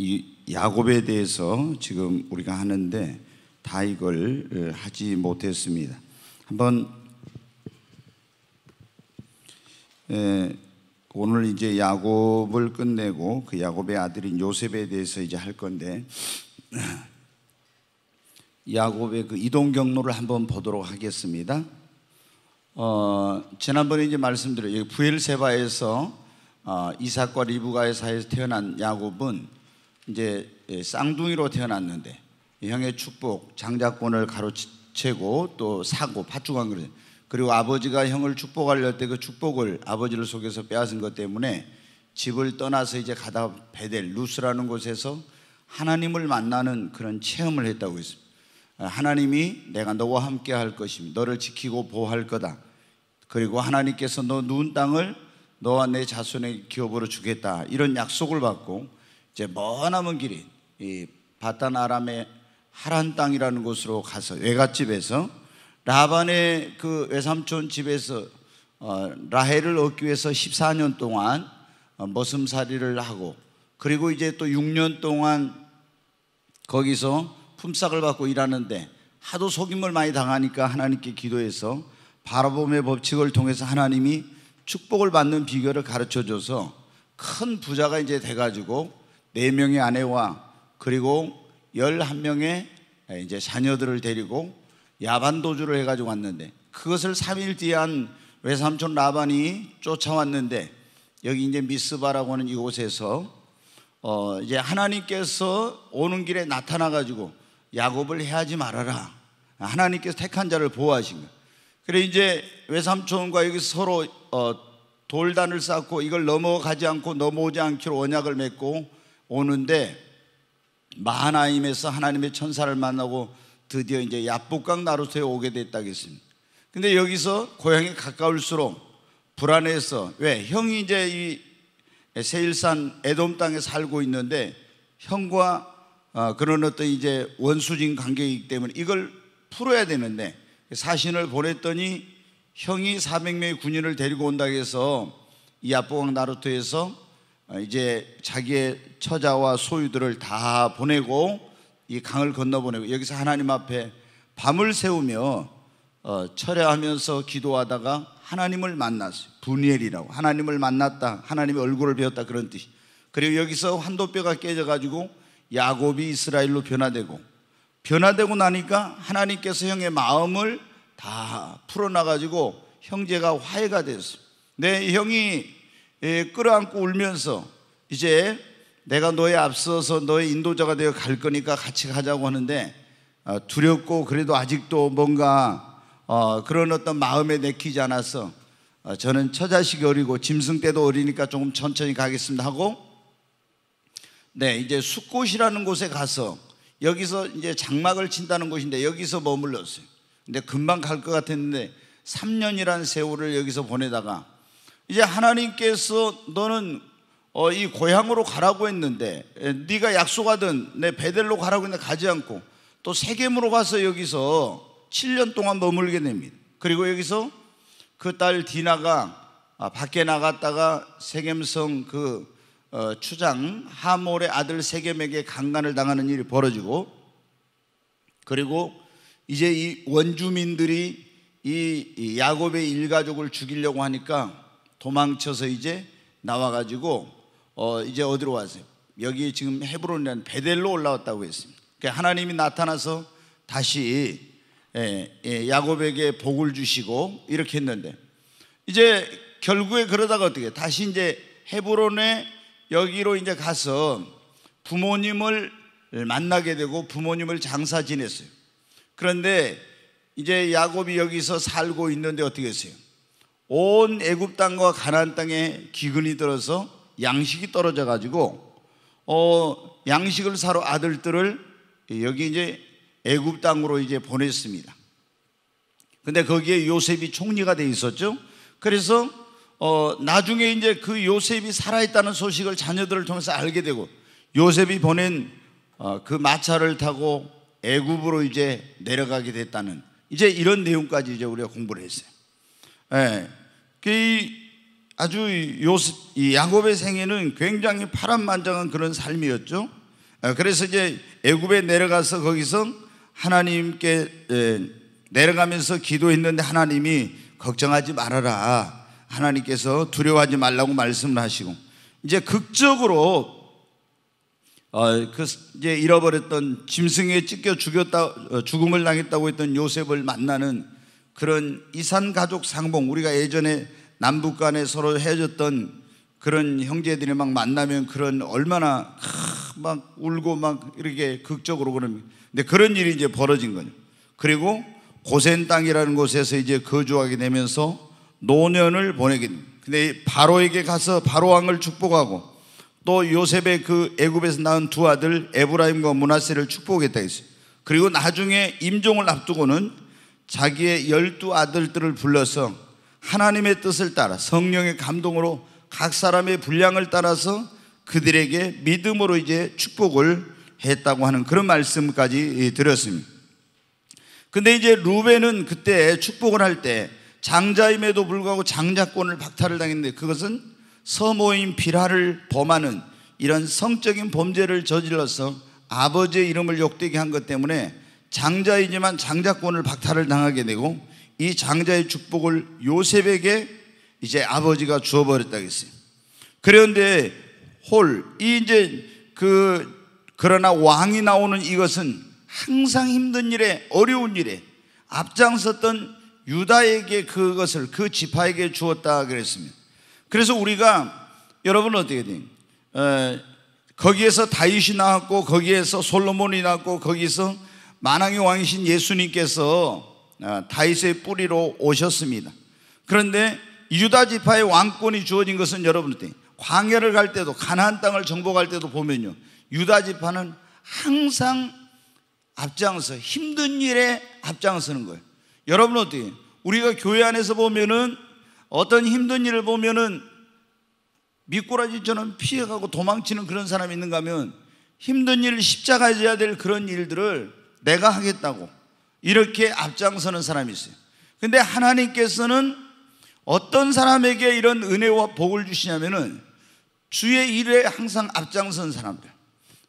이 야곱에 대해서 지금 우리가 하는데 다 이걸 어, 하지 못했습니다. 한번 에, 오늘 이제 야곱을 끝내고 그 야곱의 아들인 요셉에 대해서 이제 할 건데 야곱의 그 이동 경로를 한번 보도록 하겠습니다. 어, 지난번에 이제 말씀드린 부엘세바에서 어, 이삭과 리브가의 사이에서 태어난 야곱은 이제 예, 쌍둥이로 태어났는데 형의 축복, 장자권을 가로채고 또 사고, 파죽한 그릇 그리고 아버지가 형을 축복하려 할때 그 축복을 아버지를 속에서 빼앗은 것 때문에 집을 떠나서 이제 가다 베델 루스라는 곳에서 하나님을 만나는 그런 체험을 했다고 했습니다. 아, 하나님이 내가 너와 함께 할것입니 너를 지키고 보호할 거다. 그리고 하나님께서 너 누운 땅을 너와 내 자손의 기업으로 주겠다. 이런 약속을 받고 이제 머나먼 길이 이 바탄 아람의 하란 땅이라는 곳으로 가서 외갓집에서 라반의 그 외삼촌 집에서 어, 라헬을 얻기 위해서 14년 동안 어, 머슴살이를 하고 그리고 이제 또 6년 동안 거기서 품삯을 받고 일하는데 하도 속임을 많이 당하니까 하나님께 기도해서 바라봄의 법칙을 통해서 하나님이 축복을 받는 비결을 가르쳐 줘서 큰 부자가 이제 돼가지고 4명의 아내와 그리고 11명의 아, 이제 자녀들을 데리고 야반도주를 해가지고 왔는데 그것을 3일 뒤에 한 외삼촌 라반이 쫓아왔는데 여기 이제 미스바라고 하는 이곳에서 어 이제 하나님께서 오는 길에 나타나가지고 야곱을 해하지 말아라. 하나님께서 택한 자를 보호하신 거예요. 그래 이제 외삼촌과 여기 서로 어 돌단을 쌓고 이걸 넘어가지 않고 넘어오지 않기로 언약을 맺고 오는데 마하나임에서 하나님의 천사를 만나고 드디어 이제 야복강 나루토에 오게 됐다겠습니다. 근데 여기서 고향이 가까울수록 불안해서 왜 형이 이제 이 세일산 에돔 땅에 살고 있는데 형과 어, 그런 어떤 이제 원수진 관계이기 때문에 이걸 풀어야 되는데 사신을 보냈더니 형이 400명의 군인을 데리고 온다고 해서 이 압보강 나루토에서 어, 이제 자기의 처자와 소유들을 다 보내고 이 강을 건너보내고 여기서 하나님 앞에 밤을 세우며 어, 철야하면서 기도하다가 하나님을 만났어요. 분이이라고 하나님을 만났다. 하나님의 얼굴을 배웠다 그런 뜻 그리고 여기서 한도뼈가 깨져가지고 야곱이 이스라엘로 변화되고 변화되고 나니까 하나님께서 형의 마음을 다 풀어놔가지고 형제가 화해가 됐어. 내 형이 예, 끌어안고 울면서 이제 내가 너의 앞서서 너의 인도자가 되어 갈 거니까 같이 가자고 하는데 아, 두렵고 그래도 아직도 뭔가 어, 그런 어떤 마음에 내키지 않아서 어, 저는 처자식이 어리고 짐승 때도 어리니까 조금 천천히 가겠습니다 하고 네 이제 숲곳이라는 곳에 가서 여기서 이제 장막을 친다는 곳인데 여기서 머물렀어요. 근데 금방 갈 것 같았는데 3년이라는 세월을 여기서 보내다가 이제 하나님께서 너는 어, 이 고향으로 가라고 했는데 네가 약속하던 내 베델로 가라고 했는데 가지 않고 또 세겜으로 가서 여기서 7년 동안 머물게 됩니다. 그리고 여기서 그 딸 디나가 아, 밖에 나갔다가 세겜성 그 어, 추장 하몰의 아들 세겜에게 강간을 당하는 일이 벌어지고 그리고 이제 이 원주민들이 이 야곱의 일가족을 죽이려고 하니까 도망쳐서 이제 나와가지고 어 이제 어디로 왔어요? 여기 지금 헤브론이라는 베델로 올라왔다고 했습니다. 그러니까 하나님이 나타나서 다시 예, 예, 야곱에게 복을 주시고 이렇게 했는데 이제 결국에 그러다가 어떻게 다시 이제 헤브론에 여기로 이제 가서 부모님을 만나게 되고 부모님을 장사 지냈어요. 그런데 이제 야곱이 여기서 살고 있는데 어떻게 했어요? 온 애굽 땅과 가나안 땅에 기근이 들어서 양식이 떨어져 가지고 어 양식을 사러 아들들을 여기 이제 애굽 땅으로 이제 보냈습니다. 근데 거기에 요셉이 총리가 돼 있었죠. 그래서 어 나중에 이제 그 요셉이 살아 있다는 소식을 자녀들을 통해서 알게 되고 요셉이 보낸 어, 그 마차를 타고 애굽으로 이제 내려가게 됐다는 이제 이런 내용까지 이제 우리가 공부를 했어요. 예. 그 아주 요셉, 이 야곱의 생애는 굉장히 파란만장한 그런 삶이었죠. 아, 그래서 이제 애굽에 내려가서 거기서 하나님께 예, 내려가면서 기도했는데 하나님이 걱정하지 말아라. 하나님께서 두려워하지 말라고 말씀을 하시고 이제 극적으로 어, 그 이제 잃어버렸던 짐승에 찢겨 죽였다 어, 죽음을 당했다고 했던 요셉을 만나는 그런 이산 가족 상봉 우리가 예전에 남북 간에 서로 헤어졌던 그런 형제들이 막 만나면 그런 얼마나 막 울고 막 이렇게 극적으로 그런 근데 그런 일이 이제 벌어진 거죠. 그리고 고센 땅이라는 곳에서 이제 거주하게 되면서 노년을 보내게 됩니다. 근데 바로에게 가서 바로 왕을 축복하고 또 요셉의 그 애굽에서 낳은 두 아들 에브라임과 문하세를 축복했다 했어요. 그리고 나중에 임종을 앞두고는 자기의 열두 아들들을 불러서 하나님의 뜻을 따라 성령의 감동으로 각 사람의 분량을 따라서 그들에게 믿음으로 이제 축복을 했다고 하는 그런 말씀까지 예, 드렸습니다. 근데 이제 루벤은 그때 축복을 할 때 장자임에도 불구하고 장자권을 박탈을 당했는데 그것은 서모인 비라를 범하는 이런 성적인 범죄를 저질러서 아버지의 이름을 욕되게 한 것 때문에 장자이지만 장자권을 박탈을 당하게 되고 이 장자의 축복을 요셉에게 이제 아버지가 주어버렸다 했어요. 그런데 홀, 이 이제 그, 그러나 왕이 나오는 이것은 항상 힘든 일에, 어려운 일에 앞장섰던 유다에게 그것을 그 지파에게 주었다 그랬습니다. 그래서 우리가 여러분 어떻게 돼 거기에서 다윗이 나왔고 거기에서 솔로몬이 나왔고 거기서 만왕의 왕이신 예수님께서 아, 다윗의 뿌리로 오셨습니다. 그런데 유다 지파의 왕권이 주어진 것은 여러분들 광야를 갈 때도 가나안 땅을 정복할 때도 보면요. 유다 지파는 항상 앞장서 힘든 일에 앞장서는 거예요. 여러분 어떻게 우리가 교회 안에서 보면은 어떤 힘든 일을 보면은 미꾸라지처럼 피해가고 도망치는 그런 사람이 있는가 하면 힘든 일, 십자가져야 될 그런 일들을 내가 하겠다고 이렇게 앞장서는 사람이 있어요. 근데 하나님께서는 어떤 사람에게 이런 은혜와 복을 주시냐면은 주의 일에 항상 앞장선 사람들.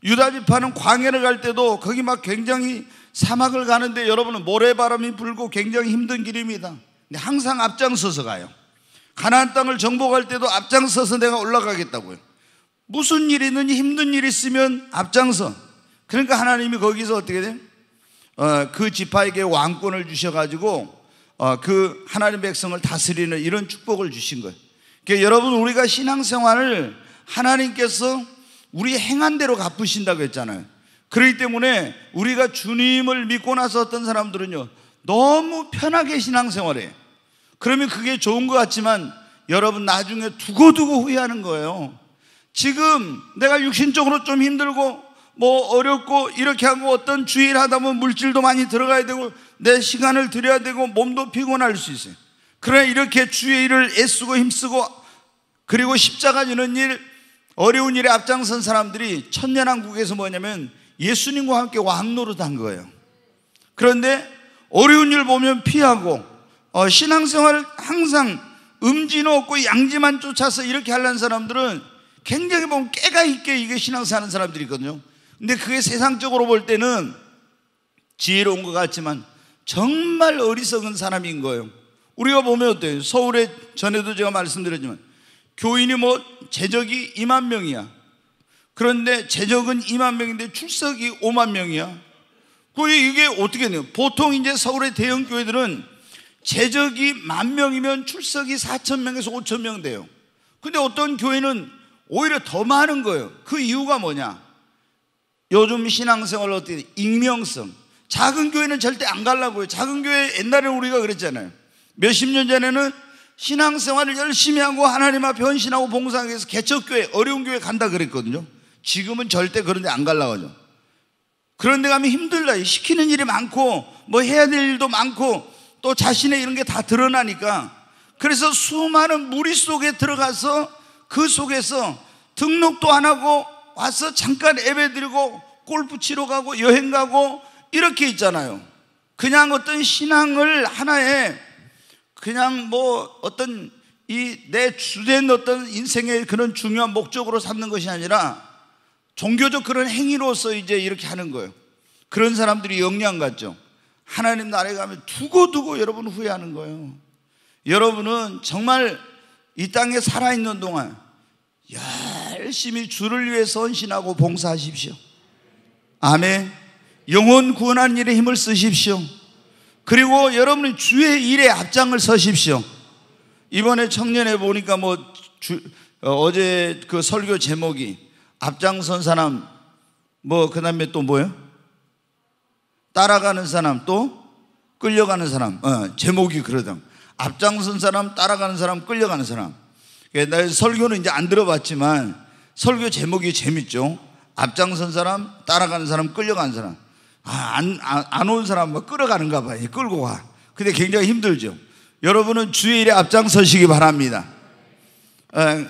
유다 지파는 광야를 갈 때도 거기 막 굉장히 사막을 가는데 여러분은 모래바람이 불고 굉장히 힘든 길입니다. 근데 항상 앞장서서 가요. 가나안 땅을 정복할 때도 앞장서서 내가 올라가겠다고요. 무슨 일이 있 힘든 일 있으면 앞장서. 그러니까 하나님이 거기서 어떻게 돼요? 어, 그 지파에게 왕권을 주셔가지고 어, 그 하나님 백성을 다스리는 이런 축복을 주신 거예요. 그러니까 여러분 우리가 신앙생활을 하나님께서 우리 행한 대로 갚으신다고 했잖아요. 그렇기 때문에 우리가 주님을 믿고 나서 어떤 사람들은요 너무 편하게 신앙생활해. 그러면 그게 좋은 것 같지만 여러분 나중에 두고두고 후회하는 거예요. 지금 내가 육신적으로 좀 힘들고 뭐 어렵고 이렇게 하고 어떤 주일 하다 보면 물질도 많이 들어가야 되고 내 시간을 들여야 되고 몸도 피곤할 수 있어요. 그러나 이렇게 주의 일을 애쓰고 힘쓰고 그리고 십자가 지는 일 어려운 일에 앞장선 사람들이 천년왕국에서 뭐냐면 예수님과 함께 왕노릇 한 거예요. 그런데 어려운 일 보면 피하고 어, 신앙생활 항상 음지는 없고 양지만 쫓아서 이렇게 하려는 사람들은 굉장히 보면 깨가 있게 이게 신앙생는 사람들이거든요. 근데 그게 세상적으로 볼 때는 지혜로운 것 같지만 정말 어리석은 사람인 거예요. 우리가 보면 어때요? 서울에 전에도 제가 말씀드렸지만 교인이 뭐 재적이 2만 명이야. 그런데 재적은 2만 명인데 출석이 5만 명이야. 그게 이게 어떻게 돼요? 보통 이제 서울의 대형 교회들은 재적이 만 명이면 출석이 4천 명에서 5천 명 돼요. 근데 어떤 교회는 오히려 더 많은 거예요. 그 이유가 뭐냐? 요즘 신앙생활 어떻게 익명성. 작은 교회는 절대 안 가려고요. 작은 교회 옛날에 우리가 그랬잖아요. 몇십 년 전에는 신앙생활을 열심히 하고 하나님 앞에 헌신하고 봉사하기 위해서 개척교회, 어려운 교회 간다 그랬거든요. 지금은 절대 그런 데안 가려고 하죠. 그런 데 가면 힘들다. 시키는 일이 많고 뭐 해야 될 일도 많고 또 자신의 이런 게 다 드러나니까 그래서 수많은 무리 속에 들어가서 그 속에서 등록도 안 하고 와서 잠깐 예배 드리고 골프 치러 가고 여행 가고 이렇게 있잖아요. 그냥 어떤 신앙을 하나의 그냥 뭐 어떤 이 내 주된 어떤 인생의 그런 중요한 목적으로 삼는 것이 아니라 종교적 그런 행위로서 이제 이렇게 하는 거예요. 그런 사람들이 영양 같죠. 하나님 나라에 가면 두고두고 여러분 후회하는 거예요. 여러분은 정말 이 땅에 살아있는 동안 열심히 주를 위해서 헌신하고 봉사하십시오. 아멘. 영혼 구원하는 일에 힘을 쓰십시오. 그리고 여러분은 주의 일에 앞장을 서십시오. 이번에 청년에 보니까 뭐 주, 어, 제그 설교 제목이 앞장선 사람 뭐 그다음에 또 뭐예요? 따라가는 사람 또 끌려가는 사람 어, 제목이 그러다 앞장선 사람 따라가는 사람 끌려가는 사람. 예, 나 설교는 이제 안 들어봤지만 설교 제목이 재밌죠. 앞장선 사람, 따라가는 사람, 끌려가는 사람. 아, 안, 아, 안온 사람 막 뭐 끌어가는가 봐요. 끌고 가. 근데 굉장히 힘들죠. 여러분은 주 일에 앞장서시기 바랍니다. 에,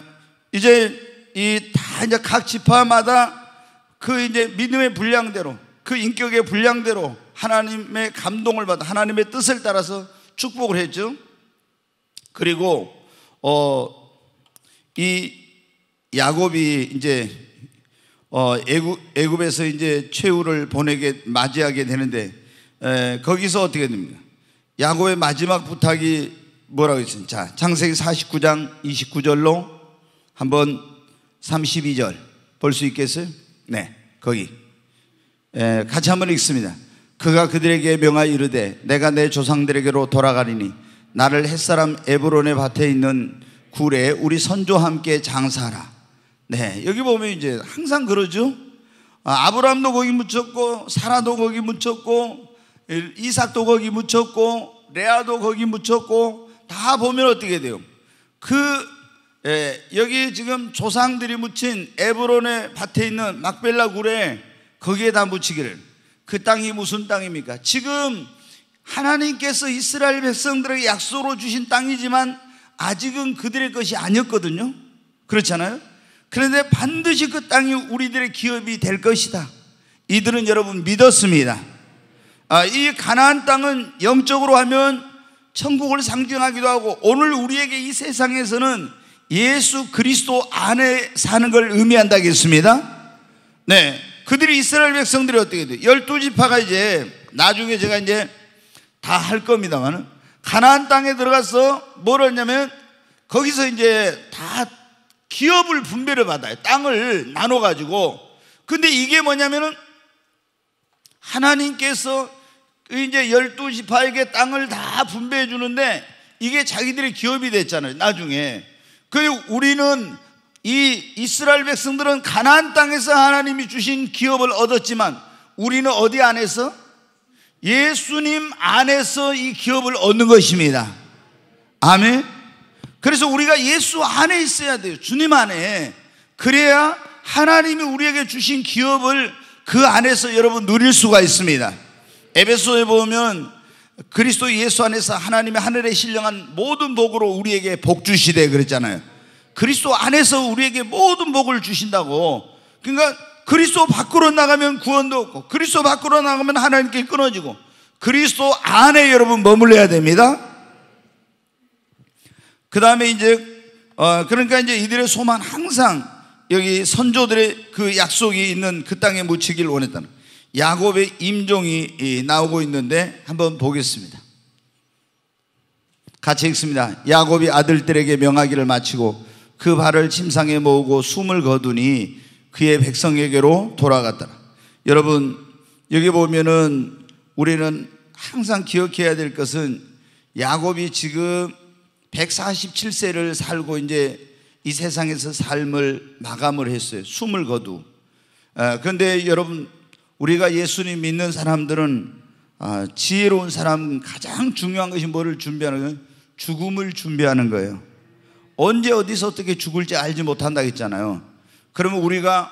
이제 이 다 이제 각 지파마다 그 이제 믿음의 분량대로 그 인격의 분량대로 하나님의 감동을 받아 하나님의 뜻을 따라서 축복을 했죠. 그리고 어, 이 야곱이 이제 어 애굽 애굽에서 이제 최후를 보내게 맞이하게 되는데 에, 거기서 어떻게 됩니까? 야곱의 마지막 부탁이 뭐라고 했습 자, 창세기 49장 29절로 한번 32절 볼 수 있겠어요? 네, 거기. 에, 같이 한번 읽습니다. 그가 그들에게 명하여 이르되 내가 내 조상들에게로 돌아가리니 나를 햇사람 에브론의 밭에 있는 굴에 우리 선조와 함께 장사하라. 네, 여기 보면 이제 항상 그러죠. 아, 브라도 거기 묻혔고, 사라도 거기 묻혔고, 이삭도 거기 묻혔고, 레아도 거기 묻혔고, 다 보면 어떻게 돼요? 그 예, 여기 지금 조상들이 묻힌 에브론의 밭에 있는 막벨라 굴에 거기에 다 묻히기를 그 땅이 무슨 땅입니까? 지금 하나님께서 이스라엘 백성들에게 약속으로 주신 땅이지만 아직은 그들의 것이 아니었거든요. 그렇잖아요. 그런데 반드시 그 땅이 우리들의 기업이 될 것이다. 이들은 여러분 믿었습니다. 아, 이 가나안 땅은 영적으로 하면 천국을 상징하기도 하고 오늘 우리에게 이 세상에서는 예수 그리스도 안에 사는 걸 의미한다겠습니다. 네. 그들이 이스라엘 백성들이 어떻게 돼요? 열두 지파가 이제 나중에 제가 이제 다 할 겁니다만은 가나안 땅에 들어가서 뭘 했냐면 거기서 이제 다 기업을 분배를 받아요. 땅을 나눠 가지고. 근데 이게 뭐냐면은 하나님께서 이제 열두 지파에게 땅을 다 분배해 주는데 이게 자기들의 기업이 됐잖아요. 나중에. 그리고 우리는 이 이스라엘 백성들은 가나안 땅에서 하나님이 주신 기업을 얻었지만 우리는 어디 안에서 예수님 안에서 이 기업을 얻는 것입니다. 아멘. 그래서 우리가 예수 안에 있어야 돼요. 주님 안에. 그래야 하나님이 우리에게 주신 기업을 그 안에서 여러분 누릴 수가 있습니다. 에베소에 보면 그리스도 예수 안에서 하나님의 하늘에 신령한 모든 복으로 우리에게 복 주시되 그랬잖아요. 그리스도 안에서 우리에게 모든 복을 주신다고. 그러니까 그리스도 밖으로 나가면 구원도 없고 그리스도 밖으로 나가면 하나님께 끊어지고 그리스도 안에 여러분 머물러야 됩니다. 그 다음에 이제 어, 그러니까 이제 이들의 소만 항상 여기 선조들의 그 약속이 있는 그 땅에 묻히길 원했다는 야곱의 임종이 나오고 있는데 한번 보겠습니다. 같이 읽습니다. 야곱이 아들들에게 명하기를 마치고 그 발을 침상에 모으고 숨을 거두니 그의 백성에게로 돌아갔더라. 여러분 여기 보면은 우리는 항상 기억해야 될 것은 야곱이 지금 147세를 살고 이제 이 세상에서 삶을 마감을 했어요. 숨을 거두. 아, 그런데 여러분 우리가 예수님 믿는 사람들은 아, 지혜로운 사람 가장 중요한 것이 뭐를 준비하는 거예요? 죽음을 준비하는 거예요. 언제 어디서 어떻게 죽을지 알지 못한다 했잖아요. 그러면 우리가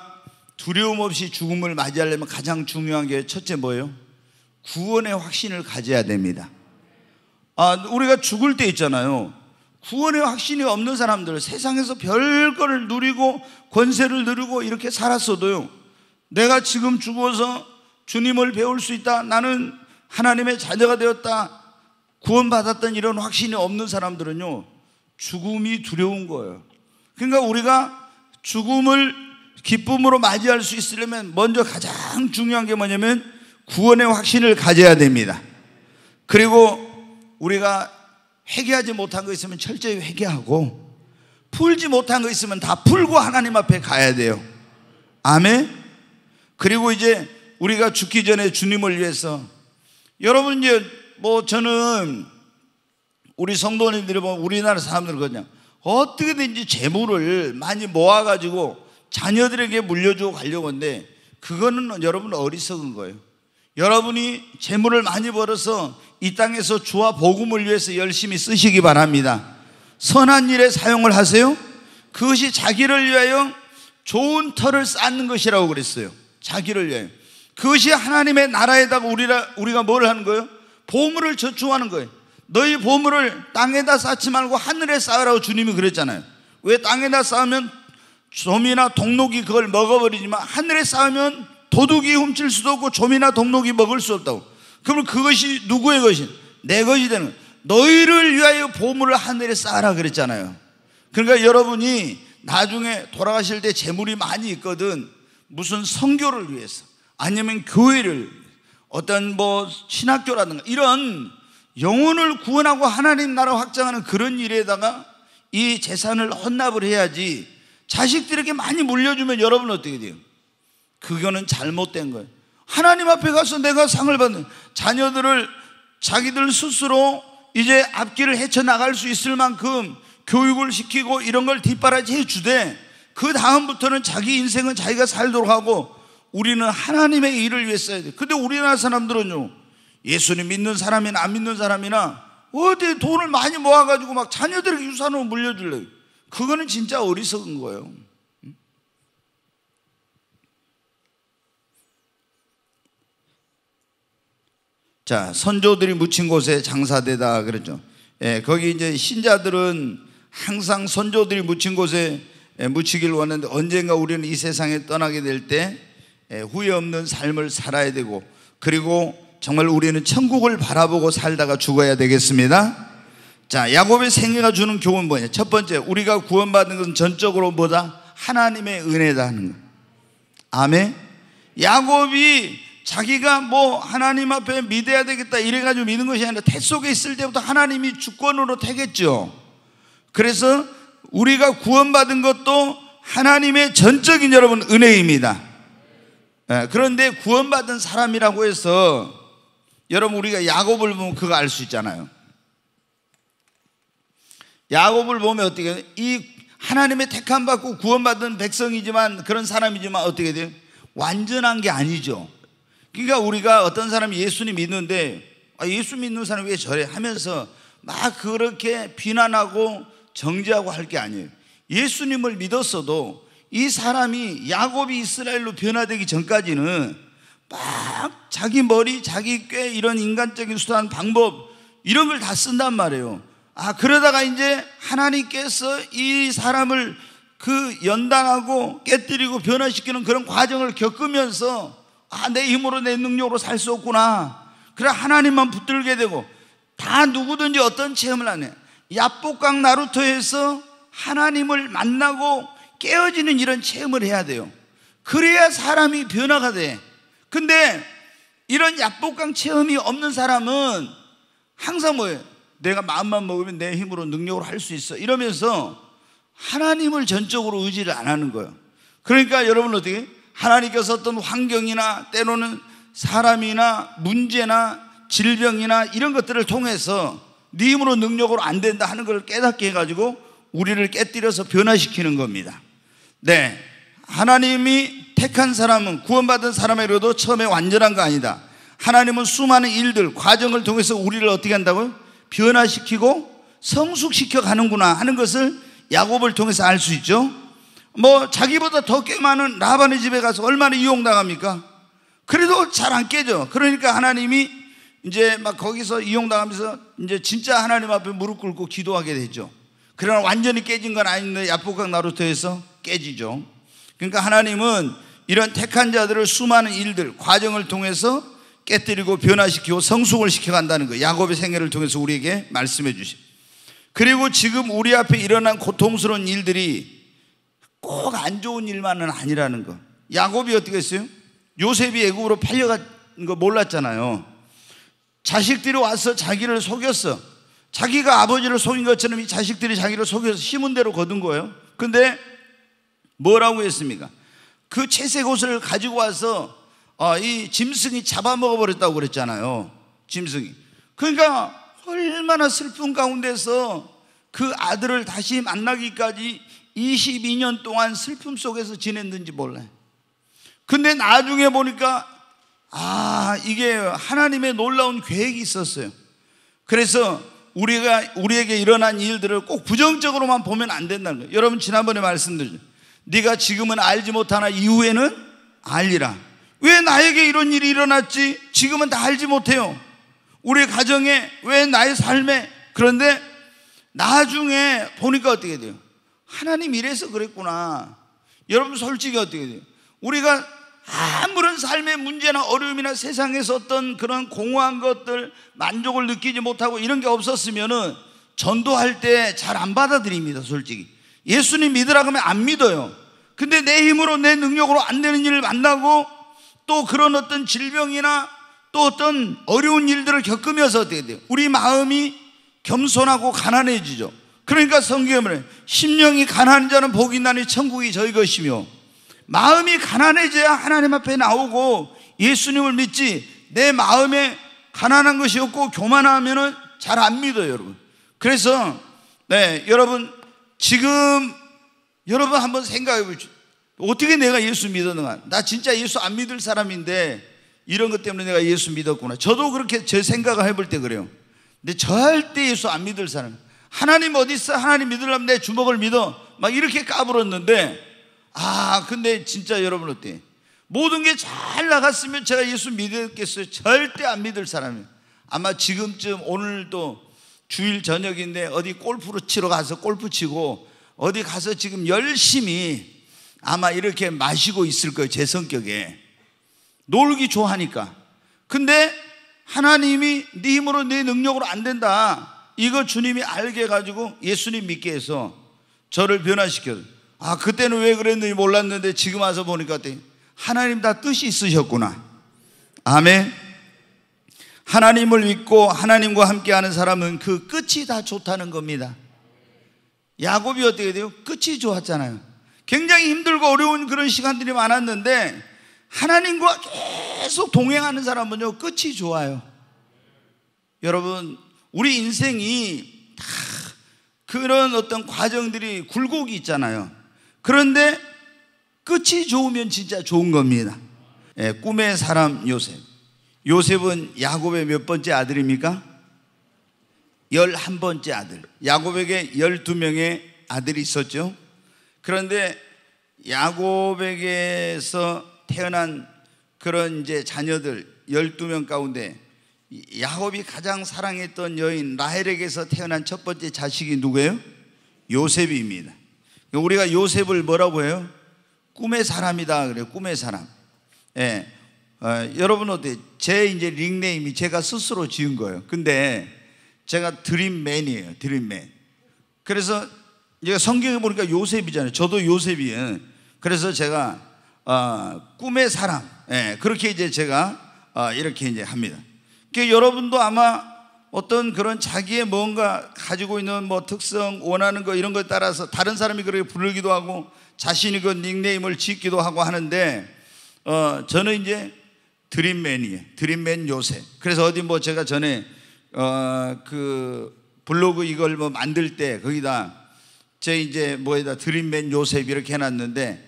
두려움 없이 죽음을 맞이하려면 가장 중요한 게 첫째 뭐예요? 구원의 확신을 가져야 됩니다. 아, 우리가 죽을 때 있잖아요. 구원의 확신이 없는 사람들 세상에서 별거를 누리고 권세를 누리고 이렇게 살았어도요. 내가 지금 죽어서 주님을 배울 수 있다. 나는 하나님의 자녀가 되었다. 구원받았던 이런 확신이 없는 사람들은요. 죽음이 두려운 거예요. 그러니까 우리가 죽음을 기쁨으로 맞이할 수 있으려면 먼저 가장 중요한 게 뭐냐면 구원의 확신을 가져야 됩니다. 그리고 우리가 회개하지 못한 거 있으면 철저히 회개하고 풀지 못한 거 있으면 다 풀고 하나님 앞에 가야 돼요. 아멘. 그리고 이제 우리가 죽기 전에 주님을 위해서 여러분 이제 뭐 저는 우리 성도님들이 보면 우리나라 사람들 그냥 어떻게든지 재물을 많이 모아가지고 자녀들에게 물려주고 가려고 하는데 그거는 여러분 어리석은 거예요. 여러분이 재물을 많이 벌어서 이 땅에서 주와 복음을 위해서 열심히 쓰시기 바랍니다. 선한 일에 사용을 하세요. 그것이 자기를 위하여 좋은 터를 쌓는 것이라고 그랬어요. 자기를 위하여. 그것이 하나님의 나라에다가 우리라, 우리가 뭘 하는 거예요? 보물을 저축하는 거예요. 너희 보물을 땅에다 쌓지 말고 하늘에 쌓으라고 주님이 그랬잖아요. 왜 땅에다 쌓으면 좀이나 동록이 그걸 먹어버리지만 하늘에 쌓으면 도둑이 훔칠 수도 없고 좀이나 동록이 먹을 수 없다고. 그러 그것이 누구의 것인? 내 것이 되는. 너희를 위하여 보물을 하늘에 쌓아라 그랬잖아요. 그러니까 여러분이 나중에 돌아가실 때 재물이 많이 있거든. 무슨 선교를 위해서 아니면 교회를 어떤 뭐 신학교라든가 이런 영혼을 구원하고 하나님 나라 확장하는 그런 일에다가 이 재산을 헌납을 해야지 자식들에게 많이 물려주면 여러분 어떻게 돼요? 그거는 잘못된 거예요. 하나님 앞에 가서 내가 상을 받는 자녀들을 자기들 스스로 이제 앞길을 헤쳐나갈 수 있을 만큼 교육을 시키고 이런 걸 뒷바라지 해주되 그 다음부터는 자기 인생은 자기가 살도록 하고 우리는 하나님의 일을 위해 써야 돼. 근데 우리나라 사람들은요, 예수님 믿는 사람이나 안 믿는 사람이나 어디 돈을 많이 모아가지고 막 자녀들에게 유산으로 물려줄래. 그거는 진짜 어리석은 거예요. 자, 선조들이 묻힌 곳에 장사되다 그러죠. 예, 거기 이제 신자들은 항상 선조들이 묻힌 곳에 예, 묻히길 원했는데 언젠가 우리는 이 세상에 떠나게 될때 예, 후회 없는 삶을 살아야 되고 그리고 정말 우리는 천국을 바라보고 살다가 죽어야 되겠습니다. 자, 야곱의 생애가 주는 교훈 뭐냐? 첫 번째, 우리가 구원받은 것은 전적으로 뭐다? 하나님의 은혜다 하는 거. 아멘. 야곱이 자기가 뭐 하나님 앞에 믿어야 되겠다 이래가지고 믿는 것이 아니라 태 속에 있을 때부터 하나님이 주권으로 태겠죠. 그래서 우리가 구원받은 것도 하나님의 전적인 여러분 은혜입니다. 예, 그런데 구원받은 사람이라고 해서 여러분 우리가 야곱을 보면 그거 알 수 있잖아요. 야곱을 보면 어떻게 돼요? 이 하나님의 택함 받고 구원받은 백성이지만 그런 사람이지만 어떻게 돼요? 완전한 게 아니죠. 그러니까 우리가 어떤 사람이 예수님 믿는데 아, 예수 믿는 사람이 왜 저래 하면서 막 그렇게 비난하고 정죄하고 할 게 아니에요. 예수님을 믿었어도 이 사람이 야곱이 이스라엘로 변화되기 전까지는 막 자기 머리, 자기 꾀 이런 인간적인 수단, 방법 이런 걸 다 쓴단 말이에요. 아, 그러다가 이제 하나님께서 이 사람을 그 연단하고 깨뜨리고 변화시키는 그런 과정을 겪으면서 아, 내 힘으로 내 능력으로 살 수 없구나. 그래 하나님만 붙들게 되고 다 누구든지 어떤 체험을 하네. 야복강 나루토에서 하나님을 만나고 깨어지는 이런 체험을 해야 돼요. 그래야 사람이 변화가 돼. 근데 이런 약복강 체험이 없는 사람은 항상 뭐예요? 내가 마음만 먹으면 내 힘으로 능력으로 할 수 있어. 이러면서 하나님을 전적으로 의지를 안 하는 거예요. 그러니까 여러분 어떻게? 하나님께서 어떤 환경이나 때로는 사람이나 문제나 질병이나 이런 것들을 통해서 네 힘으로 능력으로 안 된다 하는 걸 깨닫게 해가지고 우리를 깨뜨려서 변화시키는 겁니다. 네. 하나님이 택한 사람은 구원받은 사람에게도 처음에 완전한 거 아니다. 하나님은 수많은 일들, 과정을 통해서 우리를 어떻게 한다고요? 변화시키고 성숙시켜 가는구나 하는 것을 야곱을 통해서 알 수 있죠. 뭐 자기보다 더 꽤 많은 라반의 집에 가서 얼마나 이용당합니까? 그래도 잘 안 깨져. 그러니까 하나님이 이제 막 거기서 이용당하면서 이제 진짜 하나님 앞에 무릎 꿇고 기도하게 되죠. 그러나 완전히 깨진 건 아닌데 야복강 나루터에서 깨지죠. 그러니까 하나님은 이런 택한 자들을 수많은 일들, 과정을 통해서 깨뜨리고 변화시키고 성숙을 시켜간다는 거 야곱의 생애를 통해서 우리에게 말씀해 주십. 그리고 지금 우리 앞에 일어난 고통스러운 일들이 꼭안 좋은 일만은 아니라는 거. 야곱이 어떻게 했어요? 요셉이 애굽으로 팔려간 거 몰랐잖아요. 자식들이 와서 자기를 속였어. 자기가 아버지를 속인 것처럼 이 자식들이 자기를 속여서 심은 대로 거둔 거예요. 근데 뭐라고 했습니까? 그 채색 옷을 가지고 와서 어, 이 짐승이 잡아먹어 버렸다고 그랬잖아요. 짐승이. 그러니까 얼마나 슬픈 가운데서 그 아들을 다시 만나기까지 22년 동안 슬픔 속에서 지냈는지 몰라요. 근데 나중에 보니까 아, 이게 하나님의 놀라운 계획이 있었어요. 그래서 우리가 우리에게 일어난 일들을 꼭 부정적으로만 보면 안 된다는 거예요. 여러분 지난번에 말씀드렸죠. 네가 지금은 알지 못하나 이후에는 알리라. 왜 나에게 이런 일이 일어났지? 지금은 다 알지 못해요. 우리 가정에 왜 나의 삶에 그런데 나중에 보니까 어떻게 돼요? 하나님 이래서 그랬구나. 여러분 솔직히 어떻게 돼요? 우리가 아무런 삶의 문제나 어려움이나 세상에서 어떤 그런 공허한 것들 만족을 느끼지 못하고 이런 게 없었으면은 전도할 때 잘 안 받아들입니다, 솔직히. 예수님 믿으라 그러면 안 믿어요. 근데 내 힘으로 내 능력으로 안 되는 일을 만나고 또 그런 어떤 질병이나 또 어떤 어려운 일들을 겪으면서 어떻게 돼요? 우리 마음이 겸손하고 가난해지죠. 그러니까 성경에 보면 심령이 가난한 자는 복이 있나니 천국이 저희 것이며 마음이 가난해져야 하나님 앞에 나오고 예수님을 믿지 내 마음에 가난한 것이 없고 교만하면잘 안 믿어요, 여러분. 그래서 네, 여러분 지금 여러분 한번 생각해 보십시오. 어떻게 내가 예수 믿었는가? 나 진짜 예수 안 믿을 사람인데 이런 것 때문에 내가 예수 믿었구나. 저도 그렇게 제 생각을 해 볼 때 그래요. 근데 절대 예수 안 믿을 사람. 하나님 어디 있어? 하나님 믿으려면 내 주먹을 믿어. 막 이렇게 까불었는데 아, 근데 진짜 여러분 어때? 모든 게 잘 나갔으면 제가 예수 믿겠어요 절대 안 믿을 사람이에요. 아마 지금쯤 오늘도 주일 저녁인데 어디 골프로 치러 가서 골프 치고 어디 가서 지금 열심히 아마 이렇게 마시고 있을 거예요. 제 성격에. 놀기 좋아하니까. 근데 하나님이 네 힘으로 네 능력으로 안 된다. 이거 주님이 알게 해가지고 예수님 믿게 해서 저를 변화시켜요. 아, 그때는 왜 그랬는지 몰랐는데 지금 와서 보니까 하나님 다 뜻이 있으셨구나. 아멘. 하나님을 믿고 하나님과 함께하는 사람은 그 끝이 다 좋다는 겁니다. 야곱이 어떻게 돼요? 끝이 좋았잖아요. 굉장히 힘들고 어려운 그런 시간들이 많았는데 하나님과 계속 동행하는 사람은요, 끝이 좋아요. 여러분, 우리 인생이 다 그런 어떤 과정들이 굴곡이 있잖아요. 그런데 끝이 좋으면 진짜 좋은 겁니다. 예, 꿈의 사람 요셉. 요셉은 야곱의 몇 번째 아들입니까? 11번째 아들. 야곱에게 12명의 아들이 있었죠. 그런데 야곱에게서 태어난 그런 이제 자녀들 12명 가운데 야곱이 가장 사랑했던 여인 라헬에게서 태어난 첫 번째 자식이 누구예요? 요셉입니다. 우리가 요셉을 뭐라고 해요? 꿈의 사람이다 그래요. 꿈의 사람. 예. 어, 여러분 어때? 제 이제 닉네임이 제가 스스로 지은 거예요. 근데 제가 드림맨이에요. 드림맨. 그래서 이제 성경에 보니까 요셉이잖아요. 저도 요셉이에요. 그래서 제가 어, 꿈의 사람. 예. 그렇게 이제 제가 어, 이렇게 이제 합니다. 그러니까 여러분도 아마 어떤 그런 자기의 뭔가 가지고 있는 뭐 특성, 원하는 거 이런 거에 따라서 다른 사람이 그렇게 부르기도 하고 자신이 그 닉네임을 짓기도 하고 하는데 어, 저는 이제 드림맨이에요. 드림맨 요새. 그래서 어디 뭐 제가 전에 어, 그 블로그 이걸 뭐 만들 때 거기다 제 이제 뭐에다 드림맨 요셉 이렇게 해놨는데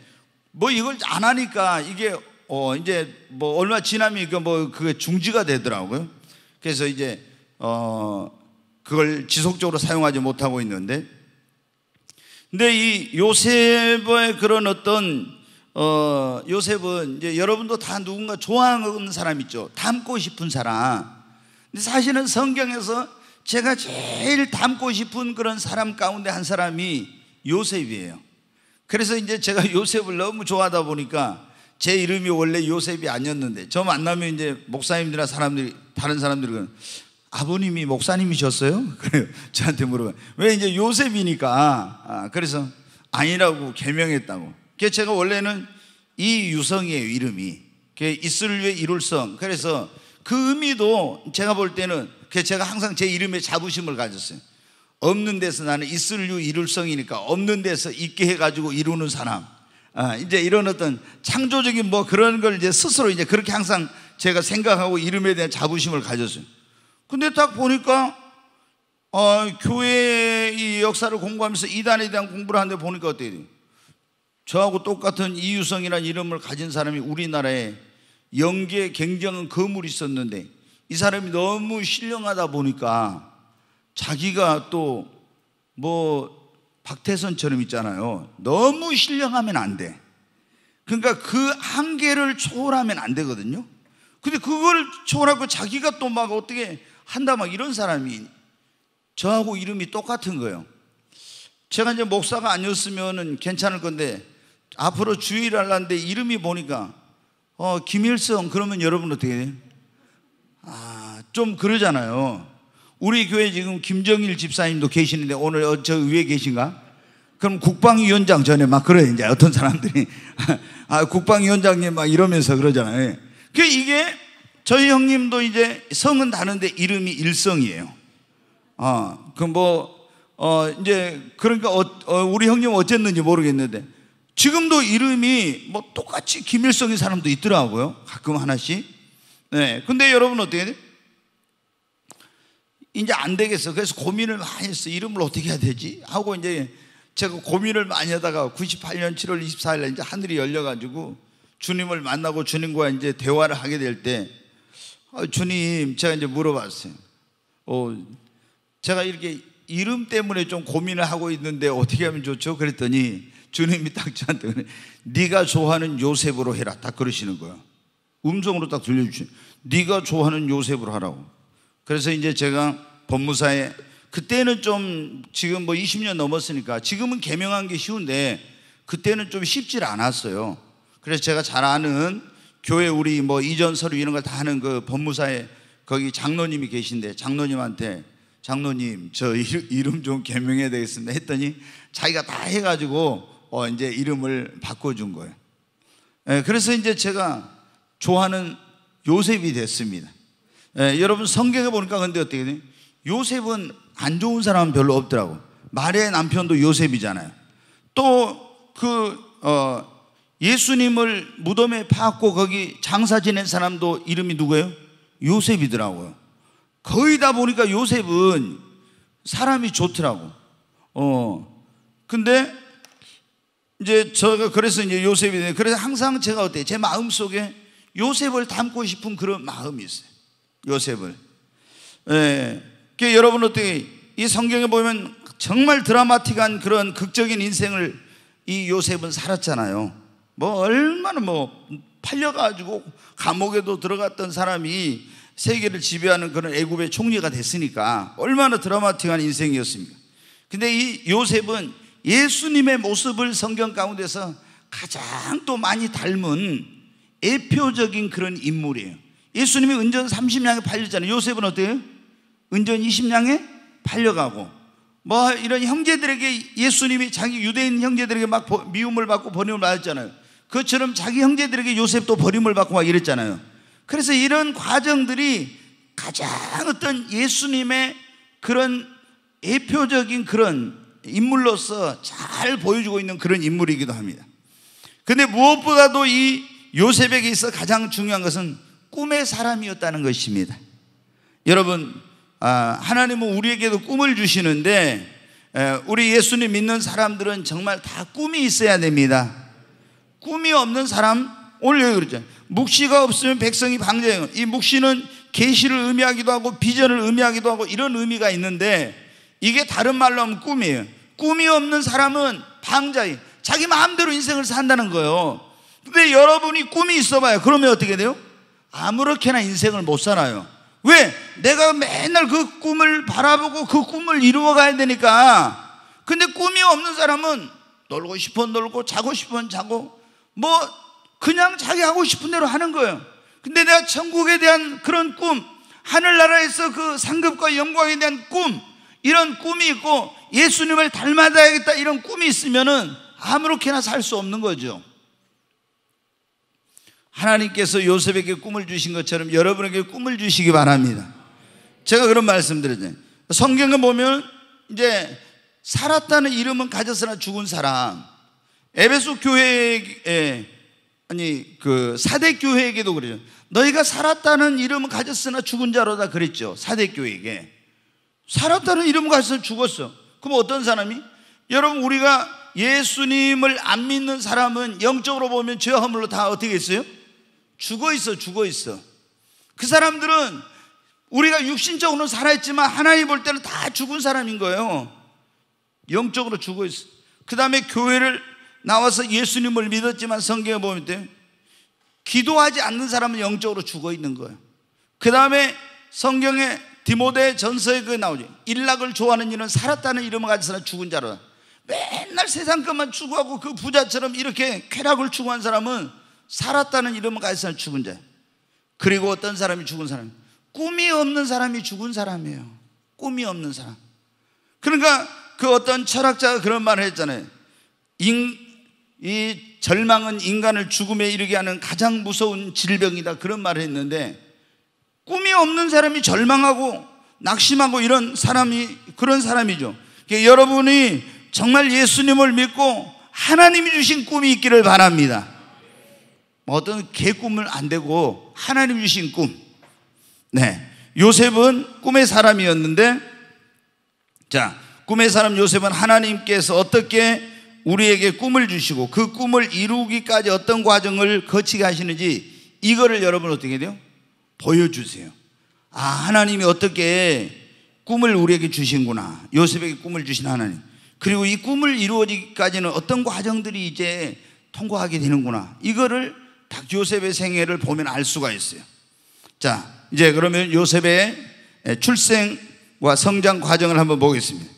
뭐 이걸 안 하니까 이게 어, 이제 뭐 얼마 지나면 그뭐 그게 중지가 되더라고요. 그래서 이제 어, 그걸 지속적으로 사용하지 못하고 있는데 근데 이 요셉의 그런 어떤 어, 요셉은 이제 여러분도 다 누군가 좋아하는 사람 있죠. 닮고 싶은 사람. 근데 사실은 성경에서 제가 제일 닮고 싶은 그런 사람 가운데 한 사람이 요셉이에요. 그래서 이제 제가 요셉을 너무 좋아하다 보니까 제 이름이 원래 요셉이 아니었는데 저 만나면 이제 목사님들이나 사람들이 다른 사람들은 아버님이 목사님이셨어요? 그래요. 저한테 물어봐요. 왜 이제 요셉이니까 아, 그래서 아니라고 개명했다고. 그 제가 원래는 이 유성이에요 이름이. 그 있을 위에 이룰성. 그래서 그 의미도 제가 볼 때는 그 제가 항상 제 이름에 자부심을 가졌어요. 없는 데서 나는 있을 유 이룰성이니까 없는 데서 있게 해가지고 이루는 사람. 아, 이제 이런 어떤 창조적인 뭐 그런 걸 이제 스스로 이제 그렇게 항상 제가 생각하고 이름에 대한 자부심을 가졌어요. 근데 딱 보니까 어, 교회 의 역사를 공부하면서 이단에 대한 공부를 하는데 보니까 어때요? 저하고 똑같은 이유성이라는 이름을 가진 사람이 우리나라에 영계 경쟁은 거물이 있었는데 이 사람이 너무 신령하다 보니까 자기가 또뭐 박태선처럼 있잖아요. 너무 신령하면 안 돼. 그러니까 그 한계를 초월하면 안 되거든요. 근데 그걸 초월하고 자기가 또 막 어떻게 한다 막 이런 사람이 저하고 이름이 똑같은 거예요. 제가 이제 목사가 아니었으면 괜찮을 건데 앞으로 주의를 하려는데 이름이 보니까 어, 김일성 그러면 여러분 어떻게 돼요? 아, 좀 그러잖아요. 우리 교회 지금 김정일 집사님도 계시는데 오늘 어, 저 위에 계신가? 그럼 국방위원장 전에 막 그래 이제 어떤 사람들이 아 국방위원장님 막 이러면서 그러잖아요. 그 이게 저희 형님도 이제 성은 다른데 이름이 일성이에요. 아 어, 그뭐 어, 이제 그러니까 어, 어, 우리 형님 어쨌는지 모르겠는데 지금도 이름이 뭐 똑같이 김일성인 사람도 있더라고요. 가끔 하나씩. 네. 근데 여러분 어떻게 돼? 이제 안 되겠어. 그래서 고민을 많이 했어. 이름을 어떻게 해야 되지? 하고 이제 제가 고민을 많이 하다가 98년 7월 24일에 이제 하늘이 열려가지고 주님을 만나고 주님과 이제 대화를 하게 될때 어, 주님 제가 이제 물어봤어요. 어, 제가 이렇게 이름 때문에 좀 고민을 하고 있는데 어떻게 하면 좋죠? 그랬더니 주님이 딱 저한테 그래. 네가 좋아하는 요셉으로 해라. 딱 그러시는 거야. 음성으로 딱 들려주신. 시 네가 좋아하는 요셉으로 하라고. 그래서 이제 제가 법무사에 그때는 좀 지금 뭐 20년 넘었으니까 지금은 개명한 게 쉬운데 그때는 좀 쉽질 않았어요. 그래서 제가 잘 아는 교회 우리 뭐 이전 서류 이런 걸 다 하는 그 법무사에 거기 장로님이 계신데 장로님한테 장로님 저 이름 좀 개명해야 되겠습니다 했더니 자기가 다 해가지고 어 이제 이름을 바꿔준 거예요. 예, 그래서 이제 제가 좋아하는 요셉이 됐습니다. 예, 여러분 성경에 보니까 근데 어떻게 되요 요셉은 안 좋은 사람은 별로 없더라고. 말의 남편도 요셉이잖아요. 또 그 어, 예수님을 무덤에 파고 거기 장사 지낸 사람도 이름이 누구예요? 요셉이더라고요. 거의 다 보니까 요셉은 사람이 좋더라고. 어. 근데 이제 저가 그래서 이제 요셉이 되 그래서 항상 제가 어때요? 제 마음 속에 요셉을 닮고 싶은 그런 마음이 있어요. 요셉을. 예. 그 여러분 어떻게 이 성경에 보면 정말 드라마틱한 그런 극적인 인생을 이 요셉은 살았잖아요. 뭐 얼마나 뭐 팔려가지고 감옥에도 들어갔던 사람이 세계를 지배하는 그런 애굽의 총리가 됐으니까 얼마나 드라마틱한 인생이었습니까? 근데 이 요셉은 예수님의 모습을 성경 가운데서 가장 또 많이 닮은 애표적인 그런 인물이에요. 예수님이 은전 30냥에 팔렸잖아요. 요셉은 어때요? 은전 20량에 팔려가고 뭐 이런 형제들에게 예수님이 자기 유대인 형제들에게 막 미움을 받고 버림을 받았잖아요. 그처럼 자기 형제들에게 요셉도 버림을 받고 막 이랬잖아요. 그래서 이런 과정들이 가장 어떤 예수님의 그런 예표적인 그런 인물로서 잘 보여주고 있는 그런 인물이기도 합니다. 근데 무엇보다도 이 요셉에게 있어 가장 중요한 것은 꿈의 사람이었다는 것입니다. 여러분, 아, 하나님은 우리에게도 꿈을 주시는데 우리 예수님 믿는 사람들은 정말 다 꿈이 있어야 됩니다. 꿈이 없는 사람 오늘 여기 그러죠. 묵시가 없으면 백성이 방자해요. 이 묵시는 계시를 의미하기도 하고 비전을 의미하기도 하고 이런 의미가 있는데 이게 다른 말로 하면 꿈이에요. 꿈이 없는 사람은 방자해. 자기 마음대로 인생을 산다는 거예요. 근데 여러분이 꿈이 있어봐요. 그러면 어떻게 돼요? 아무렇게나 인생을 못 살아요. 왜? 내가 맨날 그 꿈을 바라보고 그 꿈을 이루어 가야 되니까. 근데 꿈이 없는 사람은 놀고 싶어 놀고 자고 싶어 자고 뭐 그냥 자기 하고 싶은 대로 하는 거예요. 근데 내가 천국에 대한 그런 꿈, 하늘나라에서 그 상급과 영광에 대한 꿈, 이런 꿈이 있고 예수님을 닮아야겠다 이런 꿈이 있으면은 아무렇게나 살 수 없는 거죠. 하나님께서 요셉에게 꿈을 주신 것처럼 여러분에게 꿈을 주시기 바랍니다. 제가 그런 말씀드렸죠. 성경을 보면 이제 살았다는 이름은 가졌으나 죽은 사람. 에베소 교회에 아니 그 사대 교회에게도 그러죠. 너희가 살았다는 이름은 가졌으나 죽은 자로다 그랬죠. 사대 교회에게. 살았다는 이름을 가졌으나 죽었어. 그럼 어떤 사람이? 여러분 우리가 예수님을 안 믿는 사람은 영적으로 보면 죄 허물로 다 어떻게 했어요? 죽어 있어, 죽어 있어. 그 사람들은 우리가 육신적으로 살아있지만 하나님 볼 때는 다 죽은 사람인 거예요. 영적으로 죽어 있어. 그 다음에 교회를 나와서 예수님을 믿었지만 성경에 보면 돼. 기도하지 않는 사람은 영적으로 죽어 있는 거예요. 그 다음에 성경에 디모데 전서에 그 나오죠. 일락을 좋아하는 이는 살았다는 이름을 가진 사람 죽은 자라. 맨날 세상 것만 추구하고 그 부자처럼 이렇게 쾌락을 추구한 사람은 살았다는 이름을 가진 사람 죽은 자. 그리고 어떤 사람이 죽은 사람? 꿈이 없는 사람이 죽은 사람이에요. 꿈이 없는 사람. 그러니까 그 어떤 철학자가 그런 말을 했잖아요. 인, 이 절망은 인간을 죽음에 이르게 하는 가장 무서운 질병이다. 그런 말을 했는데 꿈이 없는 사람이 절망하고 낙심하고 이런 사람이 그런 사람이죠. 그러니까 여러분이 정말 예수님을 믿고 하나님이 주신 꿈이 있기를 바랍니다. 어떤 개꿈을안 되고 하나님 주신 꿈. 네. 요셉은 꿈의 사람이었는데 자, 꿈의 사람 요셉은 하나님께서 어떻게 우리에게 꿈을 주시고 그 꿈을 이루기까지 어떤 과정을 거치게 하시는지 이거를 여러분 어떻게 돼요? 보여주세요. 아, 하나님이 어떻게 꿈을 우리에게 주신구나. 요셉에게 꿈을 주신 하나님. 그리고 이 꿈을 이루어지기까지는 어떤 과정들이 이제 통과하게 되는구나. 이거를 요셉의 생애를 보면 알 수가 있어요. 자, 이제 그러면 요셉의 출생과 성장 과정을 한번 보겠습니다.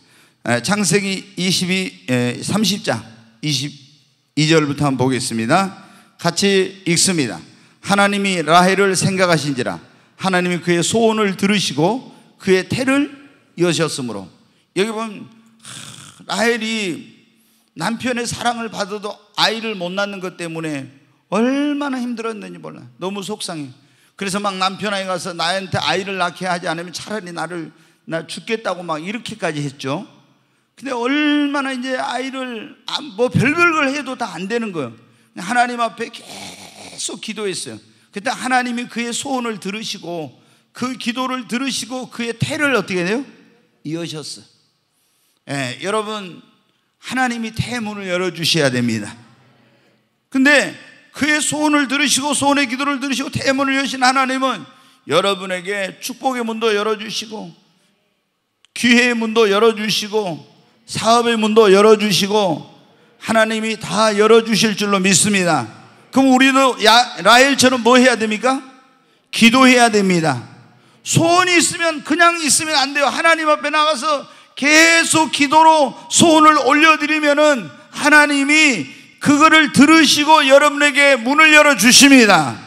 창세기 22, 30장 22절부터 한번 보겠습니다. 같이 읽습니다. 하나님이 라헬을 생각하신지라 하나님이 그의 소원을 들으시고 그의 태를 여셨으므로 여기 보면 라헬이 남편의 사랑을 받아도 아이를 못 낳는 것 때문에 얼마나 힘들었는지 몰라. 너무 속상해. 그래서 막 남편에게 가서 나한테 아이를 낳게 하지 않으면 차라리 나를 나 죽겠다고 막 이렇게까지 했죠. 근데 얼마나 이제 아이를 뭐 별별 걸 해도 다 안 되는 거예요. 하나님 앞에 계속 기도했어요. 그때 하나님이 그의 소원을 들으시고 그 기도를 들으시고 그의 태를 어떻게 돼요? 이어셨어. 예, 여러분 하나님이 태문을 열어 주셔야 됩니다. 근데 그의 소원을 들으시고 소원의 기도를 들으시고 대문을 여신 하나님은 여러분에게 축복의 문도 열어주시고 기회의 문도 열어주시고 사업의 문도 열어주시고 하나님이 다 열어주실 줄로 믿습니다. 그럼 우리도 야, 라엘처럼 뭐 해야 됩니까? 기도해야 됩니다. 소원이 있으면 그냥 있으면 안 돼요. 하나님 앞에 나가서 계속 기도로 소원을 올려드리면은 하나님이 그거를 들으시고 여러분에게 문을 열어 주십니다.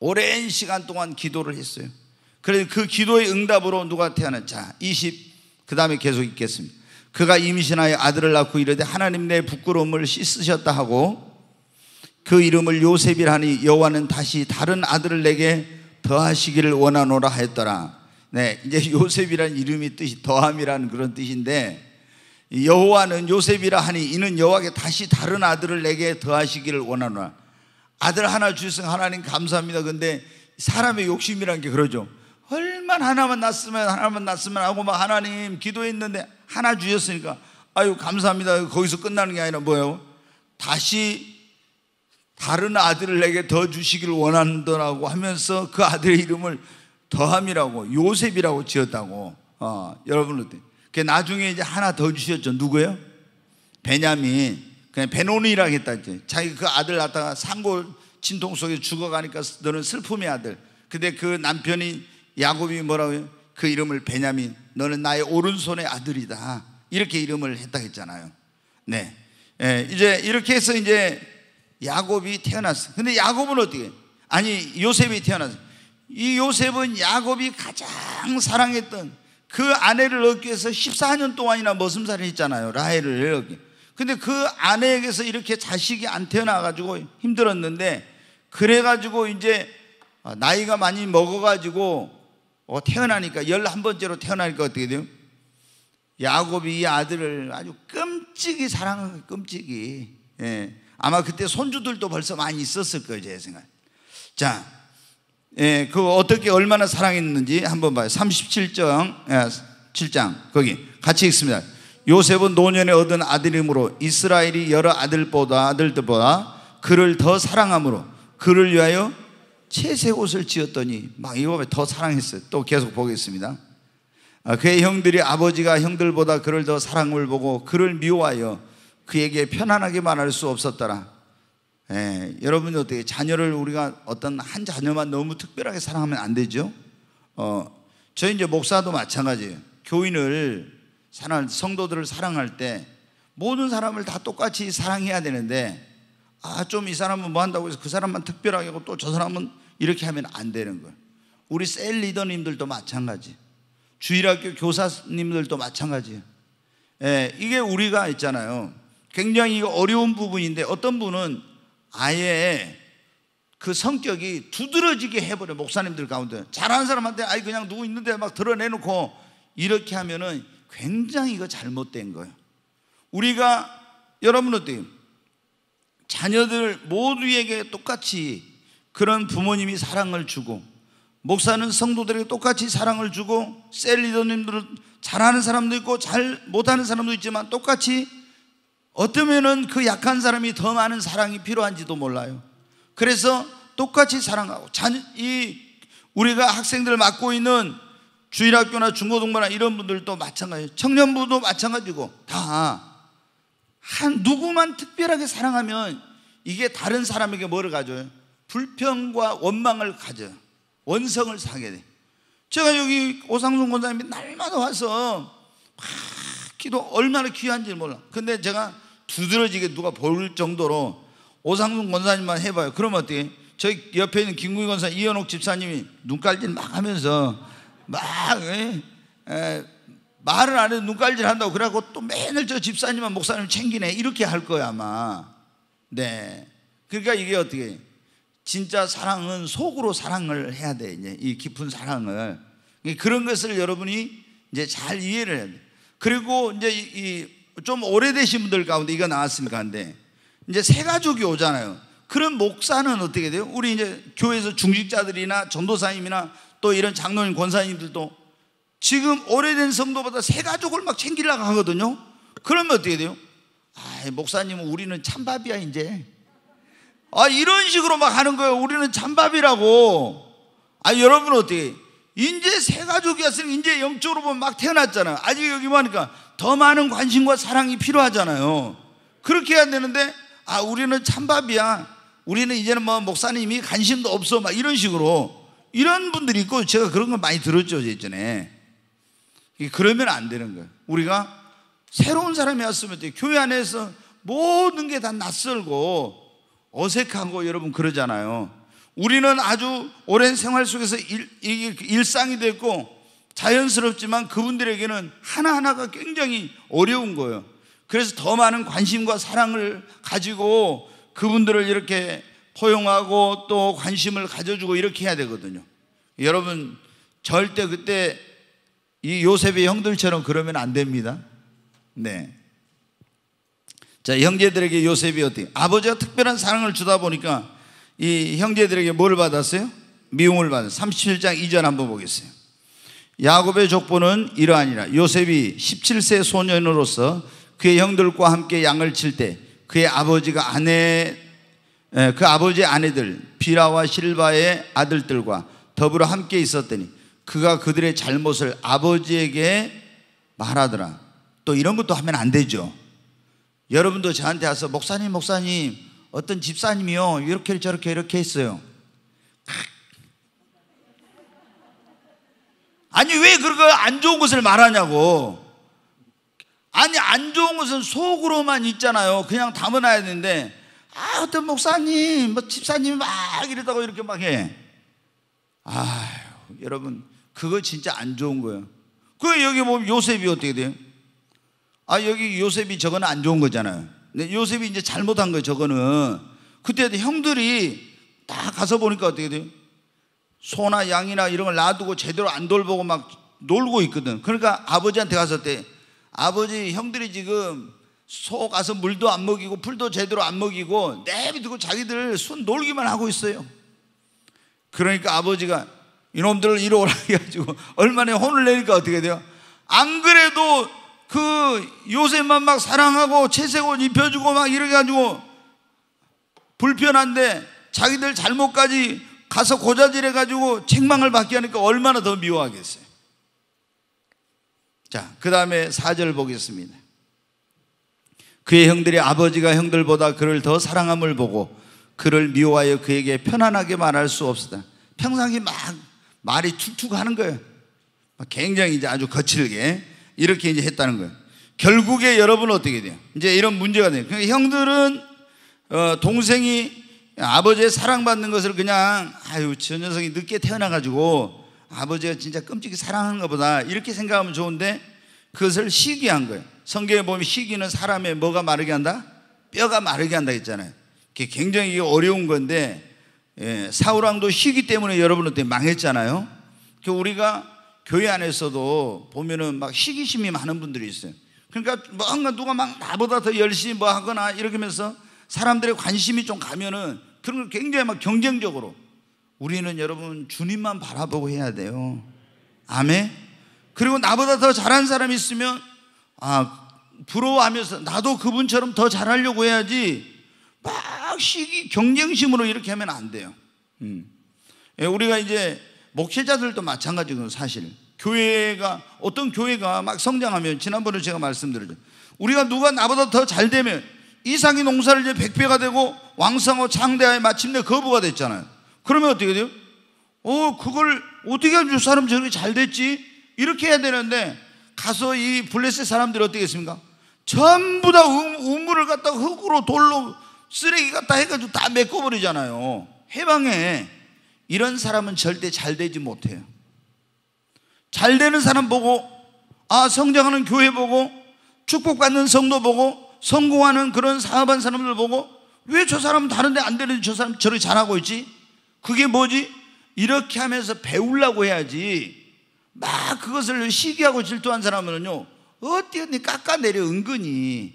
오랜 시간 동안 기도를 했어요. 그래서 그 기도의 응답으로 누가 태어났 자, 20, 그 다음에 계속 읽겠습니다. 그가 임신하여 아들을 낳고 이르되 하나님 내 부끄러움을 씻으셨다 하고 그 이름을 요셉이라 하니 여호와는 다시 다른 아들을 내게 더하시기를 원하노라 하였더라. 네, 이제 요셉이란 이름이 뜻이 더함이라는 그런 뜻인데 여호와는 요셉이라 하니 이는 여호와께 다시 다른 아들을 내게 더하시기를 원하노라. 아들 하나 주신 하나님 감사합니다. 근데 사람의 욕심이란 게 그러죠. 얼마나 하나만 났으면 하나만 났으면 하고 막 하나님 기도했는데 하나 주셨으니까 아유 감사합니다. 거기서 끝나는 게 아니라 뭐예요? 다시 다른 아들을 내게 더 주시기를 원한다라고 하면서 그 아들의 이름을 더함이라고 요셉이라고 지었다고 어, 여러분 어그 나중에 이제 하나 더 주셨죠. 누구예요? 베냐민. 그냥 베노니라고 했다 이제. 자기 그 아들 낳다가 산골 진통 속에 죽어가니까 너는 슬픔의 아들. 근데 그 남편이 야곱이 뭐라고 해요? 그 이름을 베냐민. 너는 나의 오른손의 아들이다. 이렇게 이름을 했다 했잖아요. 네. 예, 이제 이렇게 해서 이제 야곱이 태어났어. 근데 야곱은 어떻게? 아니, 요셉이 태어났어. 이 요셉은 야곱이 가장 사랑했던 그 아내를 얻기 위해서 14년 동안이나 머슴살이 했잖아요. 라헬을 얻기. 근데 그 아내에게서 이렇게 자식이 안 태어나가지고 힘들었는데, 그래가지고 이제 나이가 많이 먹어가지고 어, 태어나니까, 11번째로 태어나니까 어떻게 돼요? 야곱이 이 아들을 아주 끔찍이 사랑하고 끔찍이. 예. 아마 그때 손주들도 벌써 많이 있었을 거예요, 제 생각에. 자, 예, 그 어떻게 얼마나 사랑했는지 한번 봐요. 37장, 7장 예, 거기 같이 읽습니다. 요셉은 노년에 얻은 아들임으로 이스라엘이 여러 아들보다 아들들보다 그를 더 사랑함으로 그를 위하여 채색 옷을 지었더니 막 이거 더 사랑했어요. 또 계속 보겠습니다. 아, 그의 형들이 아버지가 형들보다 그를 더 사랑을 보고 그를 미워하여 그에게 편안하게 말할 수 없었더라. 예, 여러분이 어떻게 자녀를 우리가 어떤 한 자녀만 너무 특별하게 사랑하면 안 되죠. 어, 저희 이제 목사도 마찬가지예요. 교인을 사랑할 성도들을 사랑할 때 모든 사람을 다 똑같이 사랑해야 되는데 아좀 이 사람은 뭐 한다고 해서 그 사람만 특별하게 하고 또 저 사람은 이렇게 하면 안 되는 거예요. 우리 셀 리더님들도 마찬가지. 주일학교 교사님들도 마찬가지예요. 예, 이게 우리가 있잖아요. 굉장히 어려운 부분인데 어떤 분은 아예 그 성격이 두드러지게 해버려 목사님들 가운데 잘하는 사람한테 아이 그냥 누구 있는데 막 드러내놓고 이렇게 하면은 굉장히 이거 잘못된 거예요. 우리가 여러분 어때요? 자녀들 모두에게 똑같이 그런 부모님이 사랑을 주고 목사는 성도들에게 똑같이 사랑을 주고 셀 리더님들은 잘하는 사람도 있고 잘 못하는 사람도 있지만 똑같이 어쩌면은 그 약한 사람이 더 많은 사랑이 필요한지도 몰라요. 그래서 똑같이 사랑하고 자녀, 이 우리가 학생들 맡고 있는 주일학교나 중고등부나 이런 분들도 마찬가지, 청년부도 마찬가지고 다 한 누구만 특별하게 사랑하면 이게 다른 사람에게 뭐를 가져요? 불평과 원망을 가져요. 원성을 사게 돼. 제가 여기 오상순 권사님이 날마다 와서 막 기도 얼마나 귀한지 몰라. 근데 제가 두드러지게 누가 볼 정도로 오상문 권사님만 해봐요. 그러면 어떻게? 저희 옆에 있는 김구희 권사 이현옥 집사님이 눈깔질 막 하면서 막 에, 에, 말을 안 해도 눈깔질 한다고 그래갖고또 맨날 저 집사님만 목사님 챙기네 이렇게 할 거야 아마 네 그러니까 이게 어떻게 진짜 사랑은 속으로 사랑을 해야 돼 이제 이 깊은 사랑을 그런 것을 여러분이 이제 잘 이해를 해야 돼 그리고 이제 이좀 오래되신 분들 가운데 이거 나왔으니까 한데 이제 새 가족이 오잖아요. 그런 목사는 어떻게 돼요? 우리 이제 교회에서 중직자들이나 전도사님이나 또 이런 장로님 권사님들도 지금 오래된 성도보다 새 가족을 막 챙기려고 하거든요. 그러면 어떻게 돼요? 아, 목사님 우리는 찬밥이야 이제. 아, 이런 식으로 막 하는 거예요. 우리는 찬밥이라고. 아, 여러분 어떻게? 이제 새 가족이었으니 이제 영적으로 보면 막 태어났잖아요. 아직 여기 보니까 더 많은 관심과 사랑이 필요하잖아요. 그렇게 해야 되는데 아 우리는 찬밥이야. 우리는 이제는 뭐 목사님이 관심도 없어 막 이런 식으로 이런 분들이 있고 제가 그런 거 많이 들었죠 예전에. 그러면 안 되는 거예요. 우리가 새로운 사람이왔으면 돼. 교회 안에서 모든 게 다 낯설고 어색하고 여러분 그러잖아요. 우리는 아주 오랜 생활 속에서 일, 일상이 됐고 자연스럽지만 그분들에게는 하나하나가 굉장히 어려운 거예요. 그래서 더 많은 관심과 사랑을 가지고 그분들을 이렇게 포용하고 또 관심을 가져주고 이렇게 해야 되거든요. 여러분, 절대 그때 이 요셉의 형들처럼 그러면 안 됩니다. 네. 자, 형제들에게 요셉이 어떻게 아버지가 특별한 사랑을 주다 보니까 이 형제들에게 뭘 받았어요? 미움을 받은 37장 2절 한번 보겠어요. 야곱의 족보는 이러하니라. 요셉이 17세 소년으로서 그의 형들과 함께 양을 칠 때 그의 아버지가 아내 예, 그 아버지 아내들 비라와 실바의 아들들과 더불어 함께 있었더니 그가 그들의 잘못을 아버지에게 말하더라. 또 이런 것도 하면 안 되죠. 여러분도 저한테 와서 목사님 목사님 어떤 집사님이요 이렇게 저렇게 이렇게 했어요. 아니 왜 그거 안 좋은 것을 말하냐고. 아니 안 좋은 것은 속으로만 있잖아요. 그냥 담아놔야 되는데 아 어떤 목사님, 뭐 집사님이 막 이러다가 이렇게 막 해. 아유 여러분 그거 진짜 안 좋은 거예요. 그 여기 보면 요셉이 어떻게 돼요? 아 여기 요셉이 저건 안 좋은 거잖아요. 근데 네, 요셉이 이제 잘못한 거예요, 저거는. 그때 형들이 다 가서 보니까 어떻게 돼요? 소나 양이나 이런 걸 놔두고 제대로 안 돌보고 막 놀고 있거든. 그러니까 아버지한테 가서 때 아버지 형들이 지금 소 가서 물도 안 먹이고 풀도 제대로 안 먹이고 내비두고 자기들 순 놀기만 하고 있어요. 그러니까 아버지가 이놈들을 이어오라 해가지고 얼마나 혼을 내니까 어떻게 돼요? 안 그래도 그 요셉만 막 사랑하고 채색옷 입혀주고 막 이래가지고 렇 불편한데 자기들 잘못까지 가서 고자질해가지고 책망을 받게 하니까 얼마나 더 미워하겠어요. 자, 그 다음에 4절 보겠습니다. 그의 형들이 아버지가 형들보다 그를 더 사랑함을 보고 그를 미워하여 그에게 편안하게 말할 수 없었다. 평상시 막 말이 축축하는 거예요. 굉장히 이제 아주 거칠게. 이렇게 이제 했다는 거예요. 결국에 여러분 은 어떻게 돼요? 이제 이런 문제가 돼요. 그러니까 형들은 어, 동생이 아버지의 사랑받는 것을 그냥 아유 저 녀석이 늦게 태어나가지고 아버지가 진짜 끔찍히 사랑하는것 보다 이렇게 생각하면 좋은데 그것을 시기한 거예요. 성경에 보면 시기는 사람의 뭐가 마르게 한다? 뼈가 마르게 한다 했잖아요. 그게 굉장히 어려운 건데 예, 사우랑도 시기 때문에 여러분 한테 망했잖아요. 그 우리가 교회 안에서도 보면은 막 시기심이 많은 분들이 있어요. 그러니까 뭔가 누가 막 나보다 더 열심히 뭐 하거나 이러면서 사람들의 관심이 좀 가면은 그런 걸 굉장히 막 경쟁적으로 우리는 여러분 주님만 바라보고 해야 돼요. 아멘. 그리고 나보다 더 잘한 사람이 있으면 아 부러워하면서 나도 그분처럼 더 잘하려고 해야지 막 시기 경쟁심으로 이렇게 하면 안 돼요. 음. 예, 우리가 이제 목회자들도 마찬가지고 사실 교회가 어떤 교회가 막 성장하면 지난번에 제가 말씀드렸죠. 우리가 누가 나보다 더 잘 되면 이상이 농사를 이제 백배가 되고 왕성하고 창대하에 마침내 거부가 됐잖아요. 그러면 어떻게 돼요? 어, 그걸 어떻게 하줄 사람 저렇게 잘 됐지? 이렇게 해야 되는데 가서 이 블레셋 사람들이 어떻게 했습니까? 전부 다 음, 우물을 갖다 가 흙으로 돌로 쓰레기 갖다 해가지고 다 메꿔버리잖아요. 해방해. 이런 사람은 절대 잘 되지 못해요. 잘 되는 사람 보고, 아, 성장하는 교회 보고, 축복받는 성도 보고, 성공하는 그런 사업한 사람들 보고, 왜 저 사람 다른데 안 되는지 저 사람 저를 잘하고 있지? 그게 뭐지? 이렇게 하면서 배우려고 해야지. 막 그것을 시기하고 질투한 사람은요, 어디 어디 깎아내려, 은근히.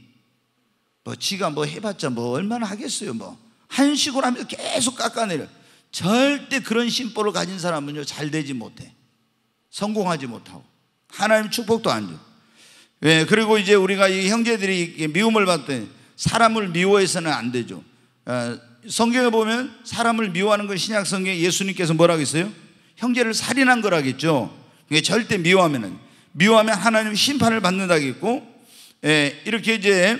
뭐, 지가 뭐 해봤자 뭐 얼마나 하겠어요, 뭐. 한식으로 하면서 계속 깎아내려. 절대 그런 심보를 가진 사람은요, 잘 되지 못해. 성공하지 못하고. 하나님 축복도 안 줘. 예, 그리고 이제 우리가 이 형제들이 미움을 받더니 사람을 미워해서는 안 되죠. 아, 성경에 보면 사람을 미워하는 건 신약 성경에 예수님께서 뭐라고 했어요? 형제를 살인한 거라겠죠. 그게 절대 미워하면은 미워하면 하나님 심판을 받는다겠고, 예, 이렇게 이제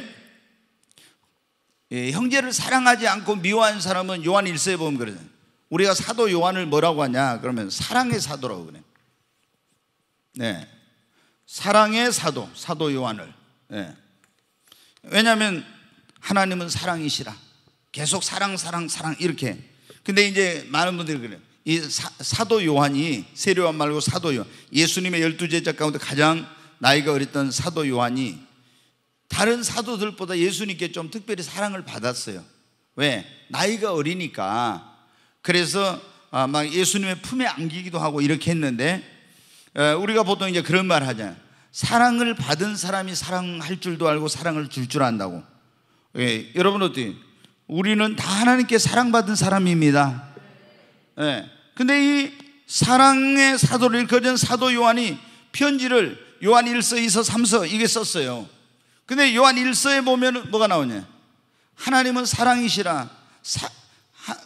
예, 형제를 사랑하지 않고 미워하는 사람은 요한 1서에 보면 그러잖아요. 우리가 사도 요한을 뭐라고 하냐? 그러면 사랑의 사도라고 그래. 네. 사랑의 사도, 사도 요한을. 네. 왜냐하면 하나님은 사랑이시라. 계속 사랑, 사랑, 사랑 이렇게. 근데 이제 많은 분들이 그래요. 이 사, 도 요한이 세례요한 말고 사도 요한 예수님의 열두 제자 가운데 가장 나이가 어렸던 사도 요한이 다른 사도들보다 예수님께 좀 특별히 사랑을 받았어요. 왜? 나이가 어리니까 그래서 아, 막 예수님의 품에 안기기도 하고 이렇게 했는데 우리가 보통 이제 그런 말 하잖아요. 사랑을 받은 사람이 사랑할 줄도 알고 사랑을 줄줄 줄 안다고. 예, 여러분 어때? 우리는 다 하나님께 사랑받은 사람입니다. 예. 근데 이 사랑의 사도를 일컫은 그 사도 요한이 편지를 요한 1서, 2서, 3서 이게 썼어요. 근데 요한 1서에 보면 뭐가 나오냐? 하나님은 사랑이시라. 사,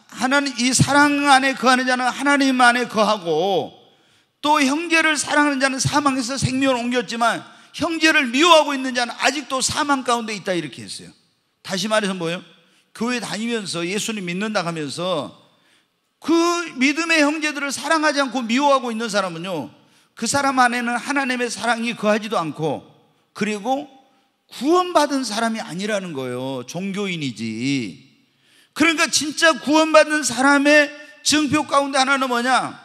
하나님 이 사랑 안에 거하는 자는 하나님 안에 거하고 또 형제를 사랑하는 자는 사망에서 생명을 옮겼지만 형제를 미워하고 있는 자는 아직도 사망 가운데 있다 이렇게 했어요. 다시 말해서 뭐예요? 교회 다니면서 예수님 믿는다 하면서 그 믿음의 형제들을 사랑하지 않고 미워하고 있는 사람은요. 그 사람 안에는 하나님의 사랑이 거하지도 않고 그리고 구원받은 사람이 아니라는 거예요. 종교인이지. 그러니까 진짜 구원받는 사람의 증표 가운데 하나는 뭐냐?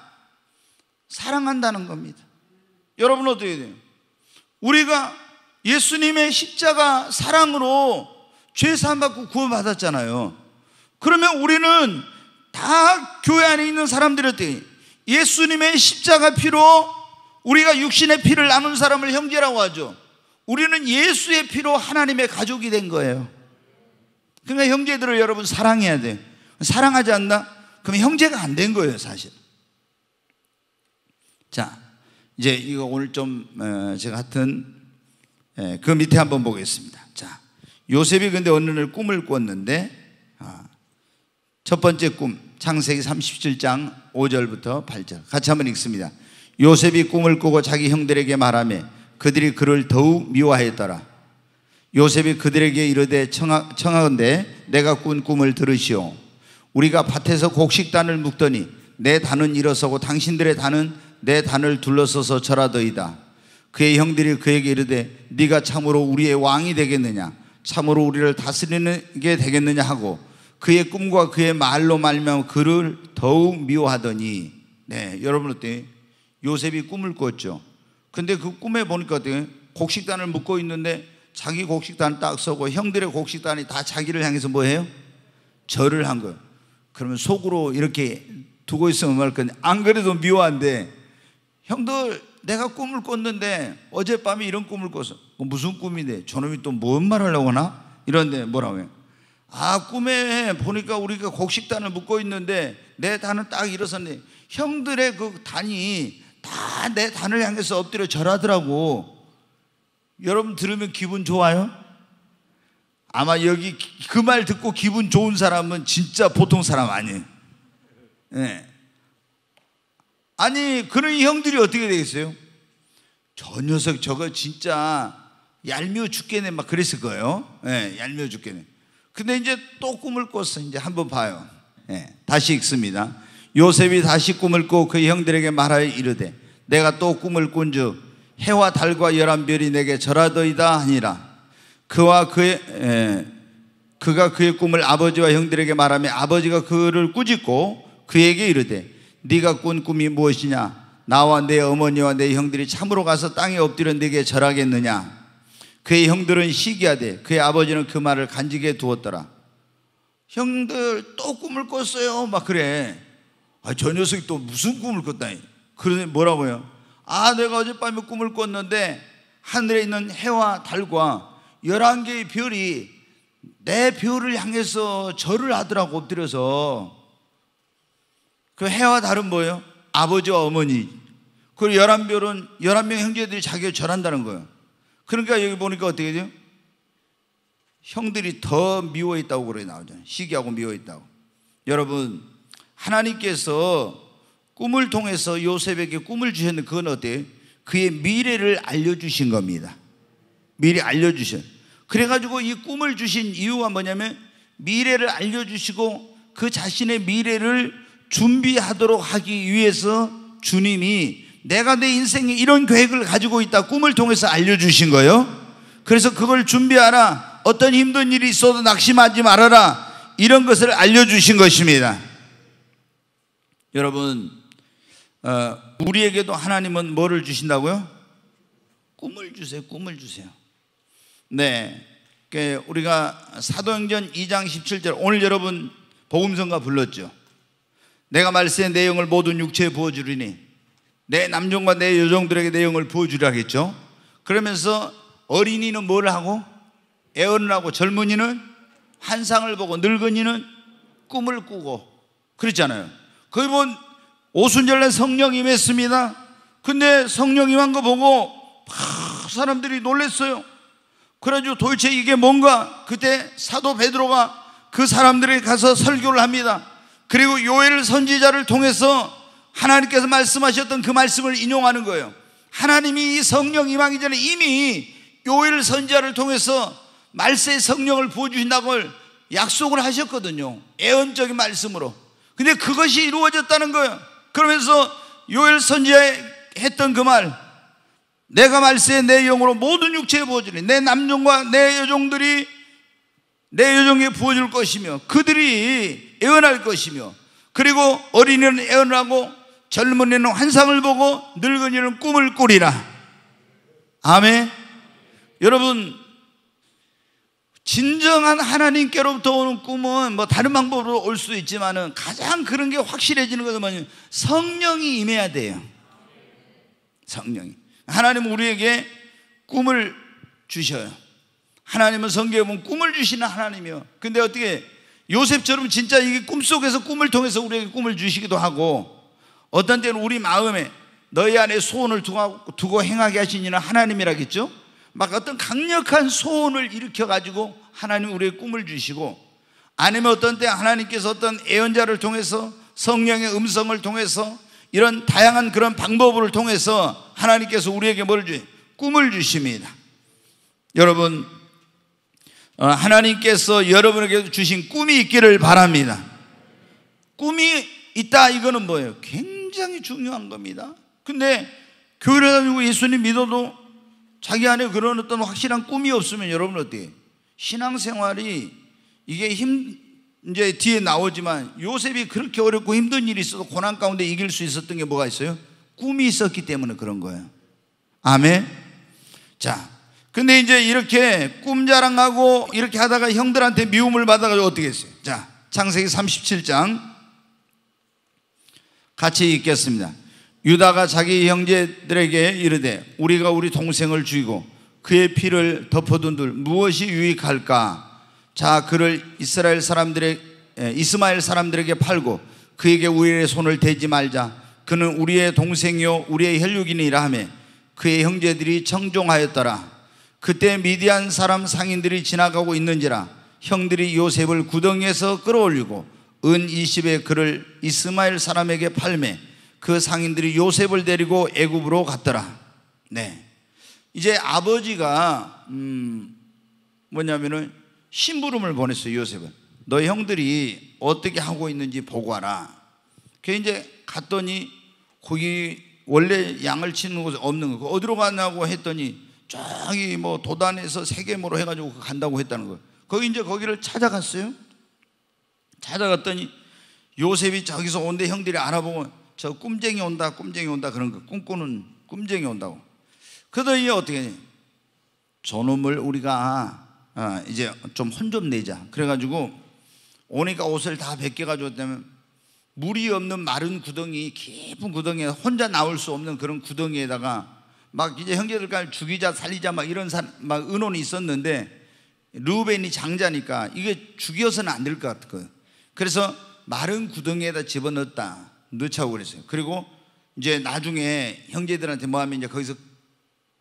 사랑한다는 겁니다. 여러분 어떻게 돼요? 우리가 예수님의 십자가 사랑으로 죄 사함 받고 구원받았잖아요. 그러면 우리는 다 교회 안에 있는 사람들한테 예수님의 십자가 피로 우리가 육신의 피를 나눈 사람을 형제라고 하죠. 우리는 예수의 피로 하나님의 가족이 된 거예요. 그러니까 형제들을 여러분 사랑해야 돼 사랑하지 않나? 그럼 형제가 안 된 거예요, 사실. 자, 이제 이거 오늘 좀 어, 제가 하여튼 예, 그 밑에 한번 보겠습니다. 자, 요셉이 근데 어느 날 꿈을 꿨는데 아, 첫 번째 꿈, 창세기 37장 5절부터 8절. 같이 한번 읽습니다. 요셉이 꿈을 꾸고 자기 형들에게 말하며 그들이 그를 더욱 미워하였더라. 요셉이 그들에게 이르되 청하, 청하건대 내가 꾼 꿈을 들으시오. 우리가 밭에서 곡식단을 묶더니 내 단은 일어서고 당신들의 단은 내 단을 둘러서서 절하더이다. 그의 형들이 그에게 이르되 네가 참으로 우리의 왕이 되겠느냐 참으로 우리를 다스리는 게 되겠느냐 하고 그의 꿈과 그의 말로 말며 그를 더욱 미워하더니 네 여러분 어때 요셉이 꿈을 꿨죠. 근데 그 꿈에 보니까 어때 곡식단을 묶고 있는데 자기 곡식단 딱 서고 형들의 곡식단이 다 자기를 향해서 뭐해요 절을 한 거예요. 그러면 속으로 이렇게 두고 있으면 말 건데 안 그래도 미워한데 형들 내가 꿈을 꿨는데 어젯밤에 이런 꿈을 꿨어. 뭐 무슨 꿈인데 저놈이 또 뭔말을 하려고 하나? 이런데 뭐라고 해요? 아 꿈에 보니까 우리가 곡식단을 묶고 있는데 내 단은 딱 일어섰네. 형들의 그 단이 다 내 단을 향해서 엎드려 절하더라고. 여러분 들으면 기분 좋아요? 아마 여기 그 말 듣고 기분 좋은 사람은 진짜 보통 사람 아니에요. 네. 아니, 그런 형들이 어떻게 되겠어요? 저 녀석 저거 진짜 얄미워 죽겠네 막 그랬을 거예요. 네, 얄미워 죽겠네. 근데 이제 또 꿈을 꿨어. 이제 한번 봐요. 네, 다시 읽습니다. 요셉이 다시 꿈을 꾸그 형들에게 말하여 이르되 내가 또 꿈을 꾼즉 해와 달과 열한 별이 내게 절하더이다 하니라. 그와 그의 에, 예, 그가 그의 꿈을 아버지와 형들에게 말하며 아버지가 그를 꾸짖고 그에게 이르되 네가 꾼 꿈이 무엇이냐? 나와 내 어머니와 내 형들이 참으로 가서 땅에 엎드려 네게 절하겠느냐? 그의 형들은 시기하되 그의 아버지는 그 말을 간직해 두었더라. 형들 또 꿈을 꿨어요. 막 그래. 아, 저 녀석이 또 무슨 꿈을 꿨다니. 그러니 뭐라고요? 아 내가 어젯밤에 꿈을 꿨는데 하늘에 있는 해와 달과 열한 개의 별이 내 별을 향해서 절을 하더라고 엎드려서 그 해와 달은 뭐예요? 아버지와 어머니 그리고 열한 별은 열한 명 형제들이 자기가 절한다는 거예요 그러니까 여기 보니까 어떻게 돼요? 형들이 더 미워했다고 그래 나오잖아요 시기하고 미워했다고 여러분 하나님께서 꿈을 통해서 요셉에게 꿈을 주셨는 데 그건 어때요? 그의 미래를 알려주신 겁니다. 미리 알려주신. 그래가지고 이 꿈을 주신 이유가 뭐냐면 미래를 알려주시고 그 자신의 미래를 준비하도록 하기 위해서 주님이 내가 내 인생에 이런 계획을 가지고 있다 꿈을 통해서 알려주신 거예요. 그래서 그걸 준비하라. 어떤 힘든 일이 있어도 낙심하지 말아라. 이런 것을 알려주신 것입니다. 여러분, 어, 우리에게도 하나님은 뭐를 주신다고요? 꿈을 주세요. 꿈을 주세요. 네. 그 우리가 사도행전 2장 17절 오늘 여러분 복음성가 불렀죠. 내가 말세 내 영을 모든 육체에 부어주리니 내 남종과 내 여종들에게 내 영을 부어주리라 겠죠 그러면서 어린이는 뭘 하고 애언을 하고 젊은이는 환상을 보고 늙은이는 꿈을 꾸고 그랬잖아요. 그분 오순절날 성령 임했습니다. 근데 성령 임한 거 보고 막 사람들이 놀랬어요. 그래가지고 도대체 이게 뭔가 그때 사도 베드로가 그 사람들에 가서 설교를 합니다. 그리고 요엘 선지자를 통해서 하나님께서 말씀하셨던 그 말씀을 인용하는 거예요. 하나님이 이 성령 임하기 전에 이미 요엘 선지자를 통해서 말세 성령을 부어주신다고 약속을 하셨거든요. 애언적인 말씀으로. 근데 그것이 이루어졌다는 거예요. 그러면서 요엘 선지자의 했던 그 말, 내가 말세내 영으로 모든 육체에 부어주니 내 남종과 내 여종들이 내 여종에 부어줄 것이며 그들이 애원할 것이며 그리고 어린이는 애원하고 젊은이는 환상을 보고 늙은이는 꿈을 꾸리라 아멘 여러분 진정한 하나님께로부터 오는 꿈은 뭐 다른 방법으로 올 수 있지만은 가장 그런 게 확실해지는 것은 뭐냐면 성령이 임해야 돼요. 성령이. 하나님은 우리에게 꿈을 주셔요. 하나님은 성경에 보면 꿈을 주시는 하나님이요. 근데 어떻게 요셉처럼 진짜 이게 꿈속에서 꿈을 통해서 우리에게 꿈을 주시기도 하고 어떤 때는 우리 마음에 너희 안에 소원을 두고, 두고 행하게 하시니는 하나님이라겠죠? 막 어떤 강력한 소원을 일으켜 가지고 하나님 우리의 꿈을 주시고 아니면 어떤 때 하나님께서 어떤 애언자를 통해서 성령의 음성을 통해서 이런 다양한 그런 방법을 통해서 하나님께서 우리에게 뭘 주요? 꿈을 주십니다. 여러분 어, 하나님께서 여러분에게 주신 꿈이 있기를 바랍니다. 꿈이 있다 이거는 뭐예요? 굉장히 중요한 겁니다. 근데 교회를 다니고 예수님 믿어도 자기 안에 그런 어떤 확실한 꿈이 없으면 여러분 어때요? 신앙생활이 이게 힘, 이제 뒤에 나오지만 요셉이 그렇게 어렵고 힘든 일이 있어도 고난 가운데 이길 수 있었던 게 뭐가 있어요? 꿈이 있었기 때문에 그런 거예요. 아멘. 자, 근데 이제 이렇게 꿈 자랑하고 이렇게 하다가 형들한테 미움을 받아가지고 어떻게 했어요? 자, 창세기 37장 같이 읽겠습니다. 유다가 자기 형제들에게 이르되 우리가 우리 동생을 죽이고 그의 피를 덮어둔 들 무엇이 유익할까 자 그를 이스라엘 사람들의 예, 이스마엘 사람들에게 팔고 그에게 우리의 손을 대지 말자 그는 우리의 동생이요 우리의 혈육이니라 하며 그의 형제들이 청종하였더라 그때 미디안 사람 상인들이 지나가고 있는지라 형들이 요셉을 구덩이에서 끌어올리고 은 20에 그를 이스마엘 사람에게 팔매 그 상인들이 요셉을 데리고 애굽으로 갔더라. 네. 이제 아버지가 음 뭐냐면은 심부름을 보냈어요, 요셉은. 너 형들이 어떻게 하고 있는지 보고 와라. 그 이제 갔더니 거기 원래 양을 치는 곳 없는 거. 그 어디로 가냐고 했더니 저기 뭐 도단에서 세계모로 해가지고 그 간다고 했다는 거. 거기 이제 거기를 찾아갔어요. 찾아갔더니 요셉이 저기서 온데 형들이 알아보고 저 꿈쟁이 온다, 꿈쟁이 온다 그런 거 그 꿈꾸는 꿈쟁이 온다고. 그러더니 어떻게 해? 저놈을 우리가 아, 이제 좀 혼 좀 내자. 그래가지고 오니까 옷을 다 벗겨가지고 때면 물이 없는 마른 구덩이, 깊은 구덩이에 혼자 나올 수 없는 그런 구덩이에다가 막 이제 형제들까지 죽이자 살리자 막 이런 사, 막 의논이 있었는데 루벤이 장자니까 이게 죽여서는 안 될 것 같거든. 그. 그래서 마른 구덩이에다 집어넣었다. 놓자고 그랬어요. 그리고 이제 나중에 형제들한테 뭐 하면 이제 거기서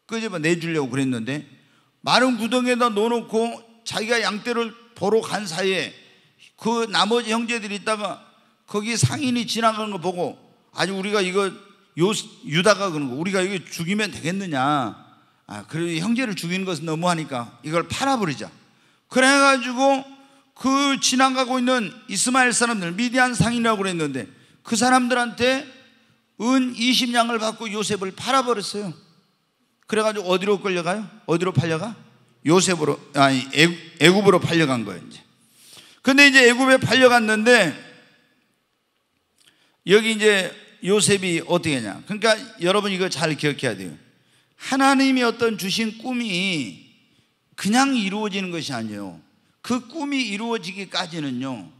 끄집어 내주려고 그랬는데 마른 구덩이에다 넣어놓고 자기가 양떼를 보러 간 사이에 그 나머지 형제들이 있다가 거기 상인이 지나가는 거 보고 아니 우리가 이거 요, 유다가 그런 거 우리가 이거 죽이면 되겠느냐 아, 그리고 형제를 죽이는 것은 너무하니까 이걸 팔아버리자 그래가지고 그 지나가고 있는 이스마엘 사람들 미디안 상인이라고 그랬는데 그 사람들한테 은 20냥을 받고 요셉을 팔아버렸어요. 그래가지고 어디로 끌려가요? 어디로 팔려가? 요셉으로, 아니, 애굽으로 팔려간 거예요, 이제. 근데 이제 애굽에 팔려갔는데 여기 이제 요셉이 어떻게 하냐. 그러니까 여러분 이거 잘 기억해야 돼요. 하나님이 어떤 주신 꿈이 그냥 이루어지는 것이 아니에요. 그 꿈이 이루어지기까지는요.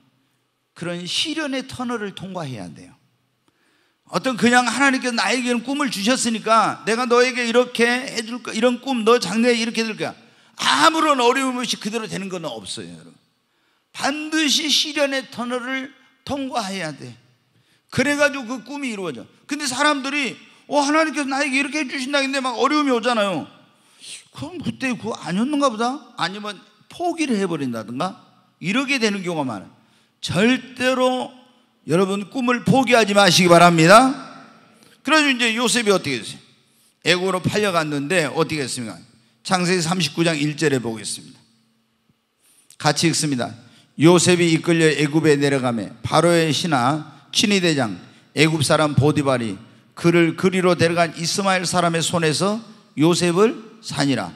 그런 시련의 터널을 통과해야 돼요. 어떤 그냥 하나님께서 나에게는 꿈을 주셨으니까 내가 너에게 이렇게 해줄 거 이런 꿈 너 장래에 이렇게 해 거야. 아무런 어려움 없이 그대로 되는 건 없어요, 여러분. 반드시 시련의 터널을 통과해야 돼. 그래가지고 그 꿈이 이루어져. 근데 사람들이, 어, 하나님께서 나에게 이렇게 해주신다는데 막 어려움이 오잖아요. 그럼 그때 그거 아니었는가 보다? 아니면 포기를 해버린다든가? 이렇게 되는 경우가 많아요. 절대로 여러분 꿈을 포기하지 마시기 바랍니다. 그래서 이제 요셉이 어떻게 됐어요? 애고로 팔려갔는데 어떻게 했습니까? 창세기 39장 1절에 보겠습니다. 같이 읽습니다. 요셉이 이끌려 애굽에 내려가매 바로의 신하 친위대장 애굽 사람 보디발이 그를 그리로 데려간 이스마엘 사람의 손에서 요셉을 산이라.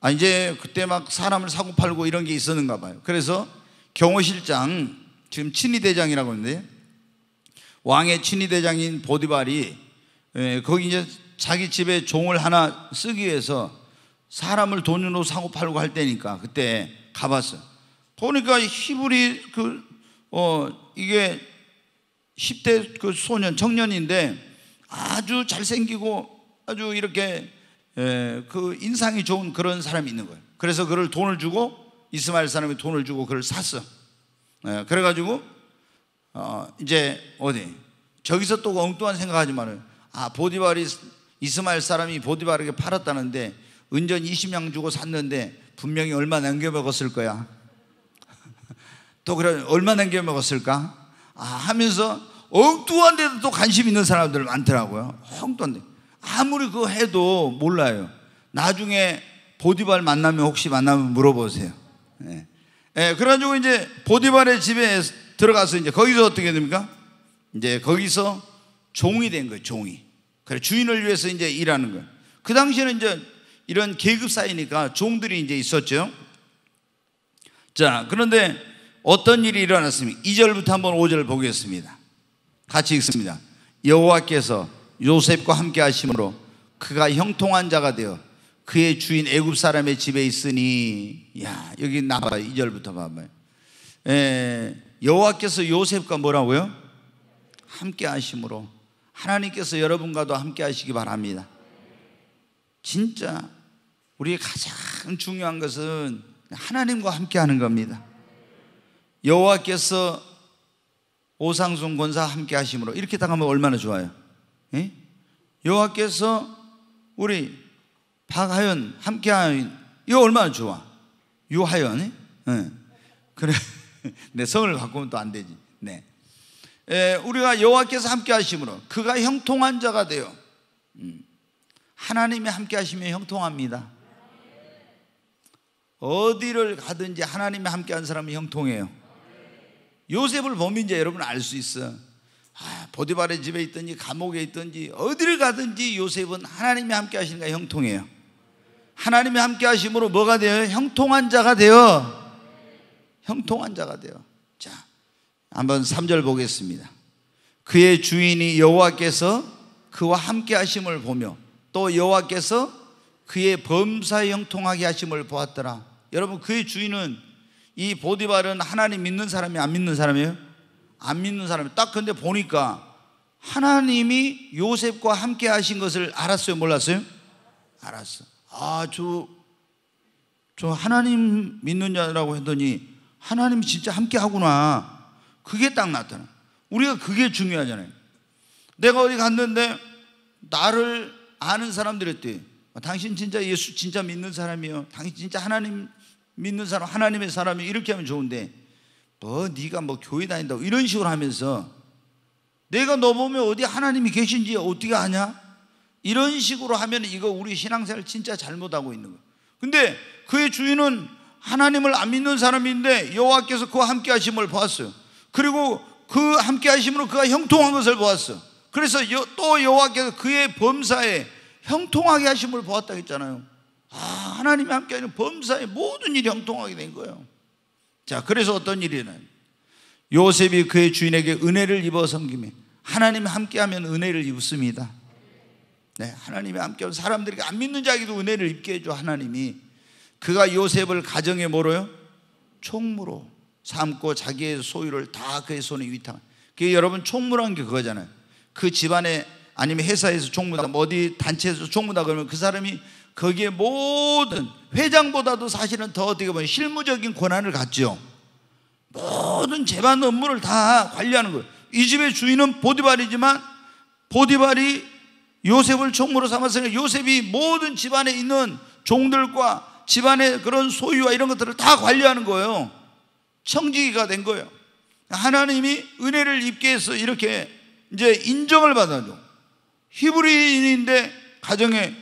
아 이제 그때 막 사람을 사고 팔고 이런 게 있었는가 봐요. 그래서 경호실장 지금 친위대장이라고 하는데 왕의 친위대장인 보디발이 예, 거기 이제 자기 집에 종을 하나 쓰기 위해서 사람을 돈으로 사고 팔고 할 때니까 그때 가봤어. 보니까 히브리 그, 어, 이게 10대 그 소년, 청년인데 아주 잘생기고 아주 이렇게 에, 예, 그 인상이 좋은 그런 사람이 있는 거예요. 그래서 그를 돈을 주고 이스마엘 사람이 돈을 주고 그를 샀어. 예, 그래가지고 어, 이제 어디 저기서 또 엉뚱한 생각하지 말아요. 아 보디발이 이스마엘 사람이 보디발에게 팔았다는데 은전 20양 주고 샀는데 분명히 얼마 남겨 먹었을 거야. 또 그래 얼마 남겨 먹었을까? 아 하면서 엉뚱한 데도 또 관심 있는 사람들 많더라고요. 엉뚱한 데 아무리 그거 해도 몰라요. 나중에 보디발 만나면 혹시 만나면 물어보세요. 네. 예, 그래가지고 이제 보디발의 집에 들어가서 이제 거기서 어떻게 됩니까? 이제 거기서 종이 된 거예요, 종이. 그래, 주인을 위해서 이제 일하는 거예요. 그 당시에는 이제 이런 계급 사이니까 종들이 이제 있었죠. 자, 그런데 어떤 일이 일어났습니까? 2절부터 한번 5절 보겠습니다. 같이 읽습니다. 여호와께서 요셉과 함께 하심으로 그가 형통한 자가 되어 그의 주인 애굽 사람의 집에 있으니 야 여기 나와이절부터 봐봐요 예, 여호와께서 요셉과 뭐라고요? 함께 하심으로 하나님께서 여러분과도 함께 하시기 바랍니다 진짜 우리의 가장 중요한 것은 하나님과 함께 하는 겁니다 여호와께서 오상순 권사 함께 하심으로 이렇게 당하면 얼마나 좋아요 예? 여호와께서 우리 박하연, 함께하연, 이거 얼마나 좋아. 유하연, 네. 그래. 내 성을 바꾸면 또 안 되지. 네. 에, 우리가 여호와께서 함께하심으로 그가 형통한 자가 되어 음. 하나님이 함께하시면 형통합니다. 어디를 가든지 하나님이 함께한 사람이 형통해요. 요셉을 보면 이제 여러분 알 수 있어. 아, 보디발의 집에 있든지 감옥에 있든지 어디를 가든지 요셉은 하나님이 함께 하시니까 형통해요. 하나님이 함께 하심으로 뭐가 되어요? 형통한 자가 되어 형통한 자가 되어 자 한번 3절 보겠습니다 그의 주인이 여호와께서 그와 함께 하심을 보며 또 여호와께서 그의 범사에 형통하게 하심을 보았더라 여러분 그의 주인은 이 보디발은 하나님 믿는 사람이 안 믿는 사람이에요? 안 믿는 사람이 딱 근데 보니까 하나님이 요셉과 함께 하신 것을 알았어요 몰랐어요? 알았어 아, 저, 저 하나님 믿는 자라고 했더니 하나님 진짜 함께 하구나. 그게 딱 나타나. 우리가 그게 중요하잖아요. 내가 어디 갔는데 나를 아는 사람들이었대. 아, 당신 진짜 예수 진짜 믿는 사람이요. 당신 진짜 하나님 믿는 사람, 하나님의 사람이 이렇게 하면 좋은데 뭐 네가 뭐 교회 다닌다고 이런 식으로 하면서 내가 너 보면 어디 하나님이 계신지 어떻게 아냐? 이런 식으로 하면 이거 우리 신앙생활 진짜 잘못하고 있는 거예요. 근데 그의 주인은 하나님을 안 믿는 사람인데 여호와께서 그와 함께 하심을 보았어요. 그리고 그 함께 하심으로 그가 형통한 것을 보았어. 그래서 여, 또 여호와께서 그의 범사에 형통하게 하심을 보았다 했잖아요. 아, 하나님이 함께 하는 범사에 모든 일이 형통하게 된 거예요. 자, 그래서 어떤 일이 냐요 요셉이 그의 주인에게 은혜를 입어 섬김에 하나님 이 함께하면 은혜를 입습니다. 네, 하나님이 함께 온 사람들에게 안 믿는 자에게도 은혜를 입게 해줘 하나님이 그가 요셉을 가정에 뭐로요? 총무로 삼고 자기의 소유를 다 그의 손에 위탁. 그게 여러분 총무라는게 그거잖아요. 그 집안에 아니면 회사에서 총무다, 뭐 어디 단체에서 총무다 그러면 그 사람이 거기에 모든 회장보다도 사실은 더 어떻게 보면 실무적인 권한을 갖죠. 모든 재반 업무를 다 관리하는 거예요. 이 집의 주인은 보디발이지만 보디발이 요셉을 총무로 삼았으니까 요셉이 모든 집안에 있는 종들과 집안의 그런 소유와 이런 것들을 다 관리하는 거예요. 청지기가 된 거예요. 하나님이 은혜를 입게 해서 이렇게 이제 인정을 받아줘. 히브리인인데 가정에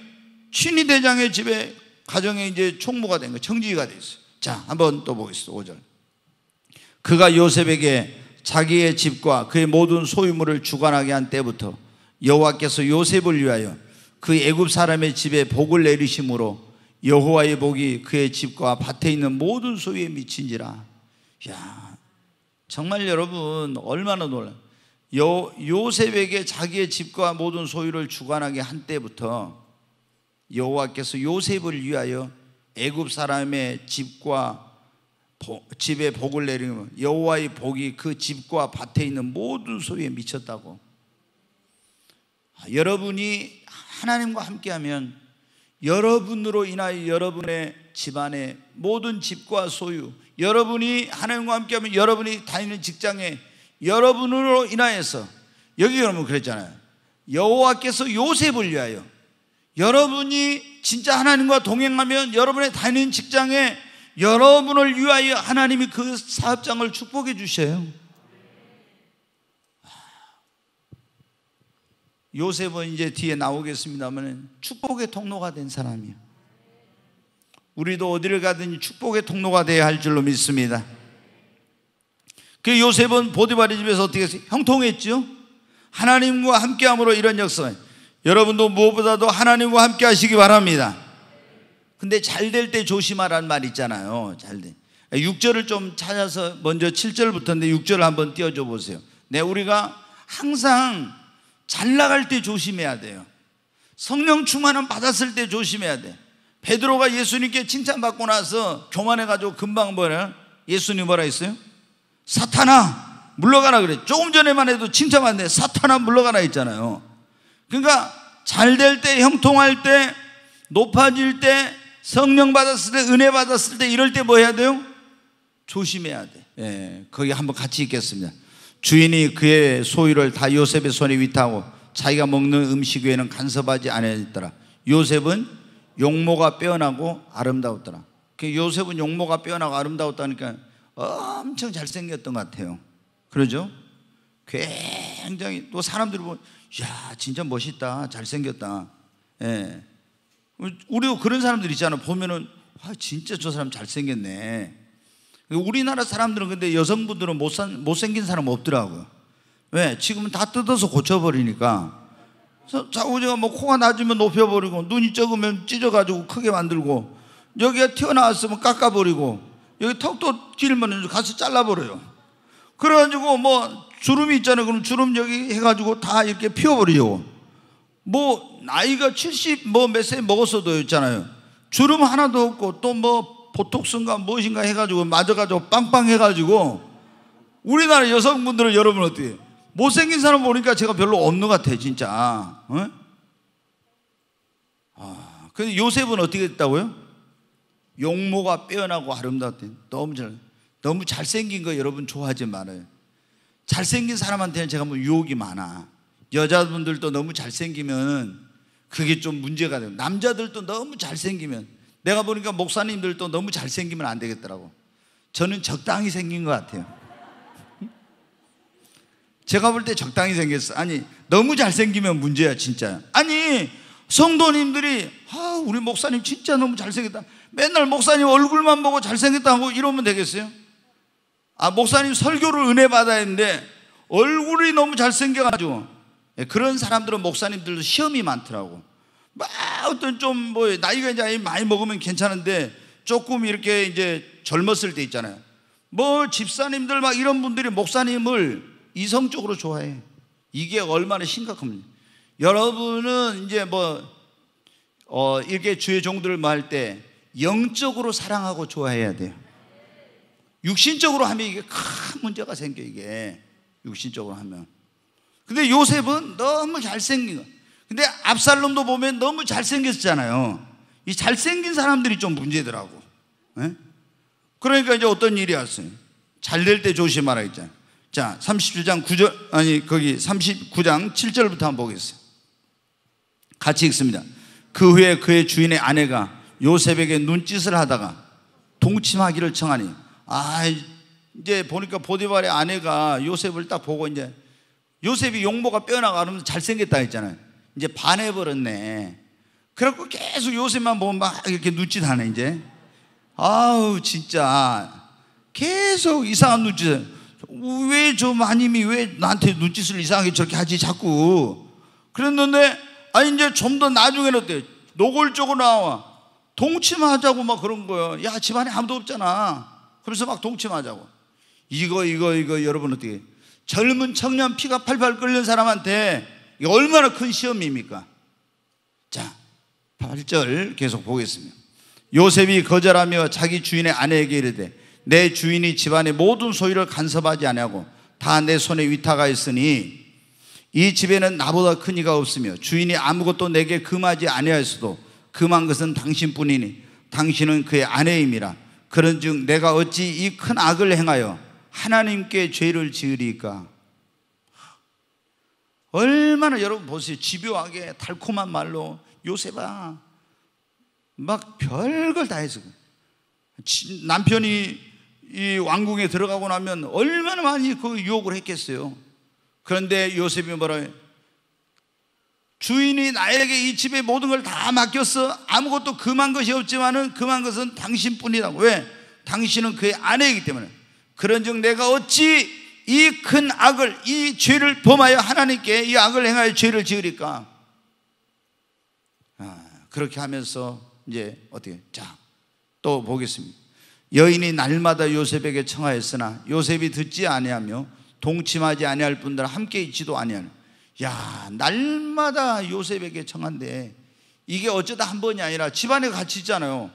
친위 대장의 집에 가정에 이제 총무가 된 거예요. 청지기가 돼 있어요. 자, 한번 또 보겠습니다. 5절. 그가 요셉에게 자기의 집과 그의 모든 소유물을 주관하게 한 때부터 여호와께서 요셉을 위하여 그 애굽 사람의 집에 복을 내리심으로 여호와의 복이 그의 집과 밭에 있는 모든 소유에 미친지라. 야, 정말 여러분 얼마나 놀라. 요 요셉에게 자기의 집과 모든 소유를 주관하게 한 때부터 여호와께서 요셉을 위하여 애굽 사람의 집과 보, 집에 복을 내리면 여호와의 복이 그 집과 밭에 있는 모든 소유에 미쳤다고. 아, 여러분이 하나님과 함께하면 여러분으로 인하여 여러분의 집안의 모든 집과 소유, 여러분이 하나님과 함께하면 여러분이 다니는 직장에 여러분으로 인하여서 여기 여러분 그랬잖아요. 여호와께서 요셉을 위하여 여러분이 진짜 하나님과 동행하면 여러분의 다니는 직장에 여러분을 위하여 하나님이 그 사업장을 축복해 주셔요. 요셉은 이제 뒤에 나오겠습니다만 축복의 통로가 된 사람이에요. 우리도 어디를 가든지 축복의 통로가 되어야 할 줄로 믿습니다. 그 요셉은 보디바리 집에서 어떻게 했어요? 형통했죠? 하나님과 함께함으로 이런 역사. 여러분도 무엇보다도 하나님과 함께 하시기 바랍니다. 근데 잘 될 때 조심하란 말 있잖아요. 잘 돼. 6절을 좀 찾아서 먼저 7절부터인데 6절을 한번 띄워줘 보세요. 네, 우리가 항상 잘 나갈 때 조심해야 돼요. 성령 충만은 받았을 때 조심해야 돼. 베드로가 예수님께 칭찬받고 나서 교만해가지고 금방 뭐냐? 예수님 뭐라 했어요? 사탄아 물러가라 그래. 조금 전에만 해도 칭찬받는데 사탄아 물러가라 했잖아요. 그러니까 잘 될 때, 형통할 때, 높아질 때, 성령 받았을 때, 은혜 받았을 때 이럴 때 뭐 해야 돼요? 조심해야 돼. 예, 거기 한번 같이 있겠습니다. 주인이 그의 소유를 다 요셉의 손에 위탁하고 자기가 먹는 음식 외에는 간섭하지 아니더라 요셉은 용모가 빼어나고 아름다웠더라. 그 요셉은 용모가 빼어나고 아름다웠다니까 엄청 잘생겼던 것 같아요. 그러죠? 굉장히 또 사람들이 보면 야 진짜 멋있다 잘생겼다. 예. 우리도 그런 사람들 있잖아 보면은 아 진짜 저 사람 잘생겼네. 우리나라 사람들은 근데 여성분들은 못생긴 사람 없더라고요. 왜? 지금은 다 뜯어서 고쳐버리니까. 자우지가 뭐 코가 낮으면 높여버리고 눈이 적으면 찢어가지고 크게 만들고 여기가 튀어나왔으면 깎아버리고 여기 턱도 길면 가서 잘라버려요. 그래가지고 뭐 주름이 있잖아요. 그럼 주름 여기 해가지고 다 이렇게 피워버리고 뭐 나이가 70뭐몇 세 먹었어도 있잖아요. 주름 하나도 없고 또뭐 보톡스인가 무엇인가 해가지고 맞아가지고 빵빵 해가지고 우리나라 여성분들은 여러분 어때요? 못생긴 사람 보니까 제가 별로 없는 것 같아 진짜 어? 아, 근데 요셉은 어떻게 됐다고요? 용모가 빼어나고 아름답대 너무 잘 너무 잘생긴 거 여러분 좋아하지 말아요 잘생긴 사람한테는 제가 뭐 유혹이 많아 여자분들도 너무 잘생기면 그게 좀 문제가 돼요 남자들도 너무 잘생기면 내가 보니까 목사님들도 너무 잘생기면 안 되겠더라고. 저는 적당히 생긴 것 같아요. 제가 볼 때 적당히 생겼어. 아니, 너무 잘생기면 문제야, 진짜. 아니, 성도님들이, 아, 우리 목사님 진짜 너무 잘생겼다. 맨날 목사님 얼굴만 보고 잘생겼다 고 이러면 되겠어요? 아, 목사님 설교를 은혜 받아야 했는데 얼굴이 너무 잘생겨가지고. 예, 그런 사람들은 목사님들도 시험이 많더라고. 막 어떤 좀뭐 나이가 이제 많이 먹으면 괜찮은데 조금 이렇게 이제 젊었을 때 있잖아요. 뭐 집사님들 막 이런 분들이 목사님을 이성적으로 좋아해. 이게 얼마나 심각합니까? 여러분은 이제 뭐 어, 이렇게 주의 종들을 말할 때 영적으로 사랑하고 좋아해야 돼요. 육신적으로 하면 이게 큰 문제가 생겨 이게 육신적으로 하면. 근데 요셉은 너무 잘생긴 거. 근데 압살롬도 보면 너무 잘생겼잖아요. 이 잘생긴 사람들이 좀 문제더라고. 네? 그러니까 이제 어떤 일이 왔어요. 잘 될 때 조심하라 했잖아요. 자, 37장 9절, 아니, 거기 39장 7절부터 한번 보겠습니다 같이 읽습니다. 그 후에 그의 주인의 아내가 요셉에게 눈짓을 하다가 동침하기를 청하니, 아, 이제 보니까 보디발의 아내가 요셉을 딱 보고 이제 요셉이 용모가 빼어나가면서 잘생겼다 했잖아요. 이제 반해버렸네. 그래갖고 계속 요새만 보면 막 이렇게 눈짓하네, 이제. 아우, 진짜. 계속 이상한 눈짓. 왜 저 마님이 왜 나한테 눈짓을 이상하게 저렇게 하지, 자꾸. 그랬는데, 아, 이제 좀 더 나중에는 어때? 노골적으로 나와. 동침하자고 막 그런 거예요. 야, 집안에 아무도 없잖아. 그래서막 동침하자고. 이거, 이거, 이거, 여러분 어떻게. 젊은 청년 피가 팔팔 끓는 사람한테 이게 얼마나 큰 시험입니까? 자, 8절 계속 보겠습니다. 요셉이 거절하며 자기 주인의 아내에게 이르되 내 주인이 집안의 모든 소유를 간섭하지 아니하고 다 내 손에 위탁하였으니 이 집에는 나보다 큰 이가 없으며 주인이 아무것도 내게 금하지 아니하였어도 금한 것은 당신뿐이니 당신은 그의 아내임이라 그런즉 내가 어찌 이 큰 악을 행하여 하나님께 죄를 지으리까 얼마나 여러분 보세요. 집요하게 달콤한 말로 요셉아 막 별걸 다 해서 남편이 이 왕궁에 들어가고 나면 얼마나 많이 그 유혹을 했겠어요. 그런데 요셉이 뭐라 해 주인이 나에게 이 집의 모든 걸 다 맡겼어. 아무것도 금한 것이 없지만은 금한 것은 당신뿐이라고 왜? 당신은 그의 아내이기 때문에. 그런즉 내가 어찌 이큰 악을 이 죄를 범하여 하나님께 이 악을 행하여 죄를 지으리까 아, 그렇게 하면서 이제 어떻게 자또 보겠습니다. 여인이 날마다 요셉에게 청하였으나 요셉이 듣지 아니하며 동침하지 아니할 분들 함께 있지도 아니하야 날마다 요셉에게 청한데 이게 어쩌다 한 번이 아니라 집안에 같이 있잖아요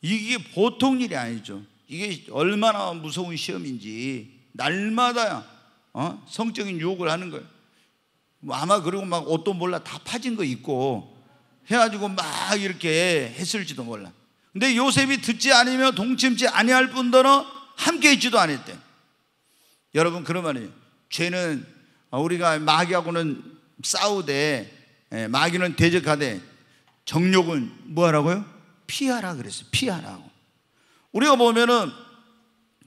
이게 보통 일이 아니죠 이게 얼마나 무서운 시험인지 날마다 어? 성적인 유혹을 하는 거예요. 뭐 아마 그리고 막 옷도 몰라 다 파진 거 입고 해가지고 막 이렇게 했을지도 몰라. 근데 요셉이 듣지 않으며 동침치 아니할 뿐더러 함께 있지도 않았대. 여러분 그런 말이에요. 죄는 우리가 마귀하고는 싸우되 예, 마귀는 대적하되 정욕은 뭐하라고요? 피하라 그랬어요. 피하라고. 우리가 보면은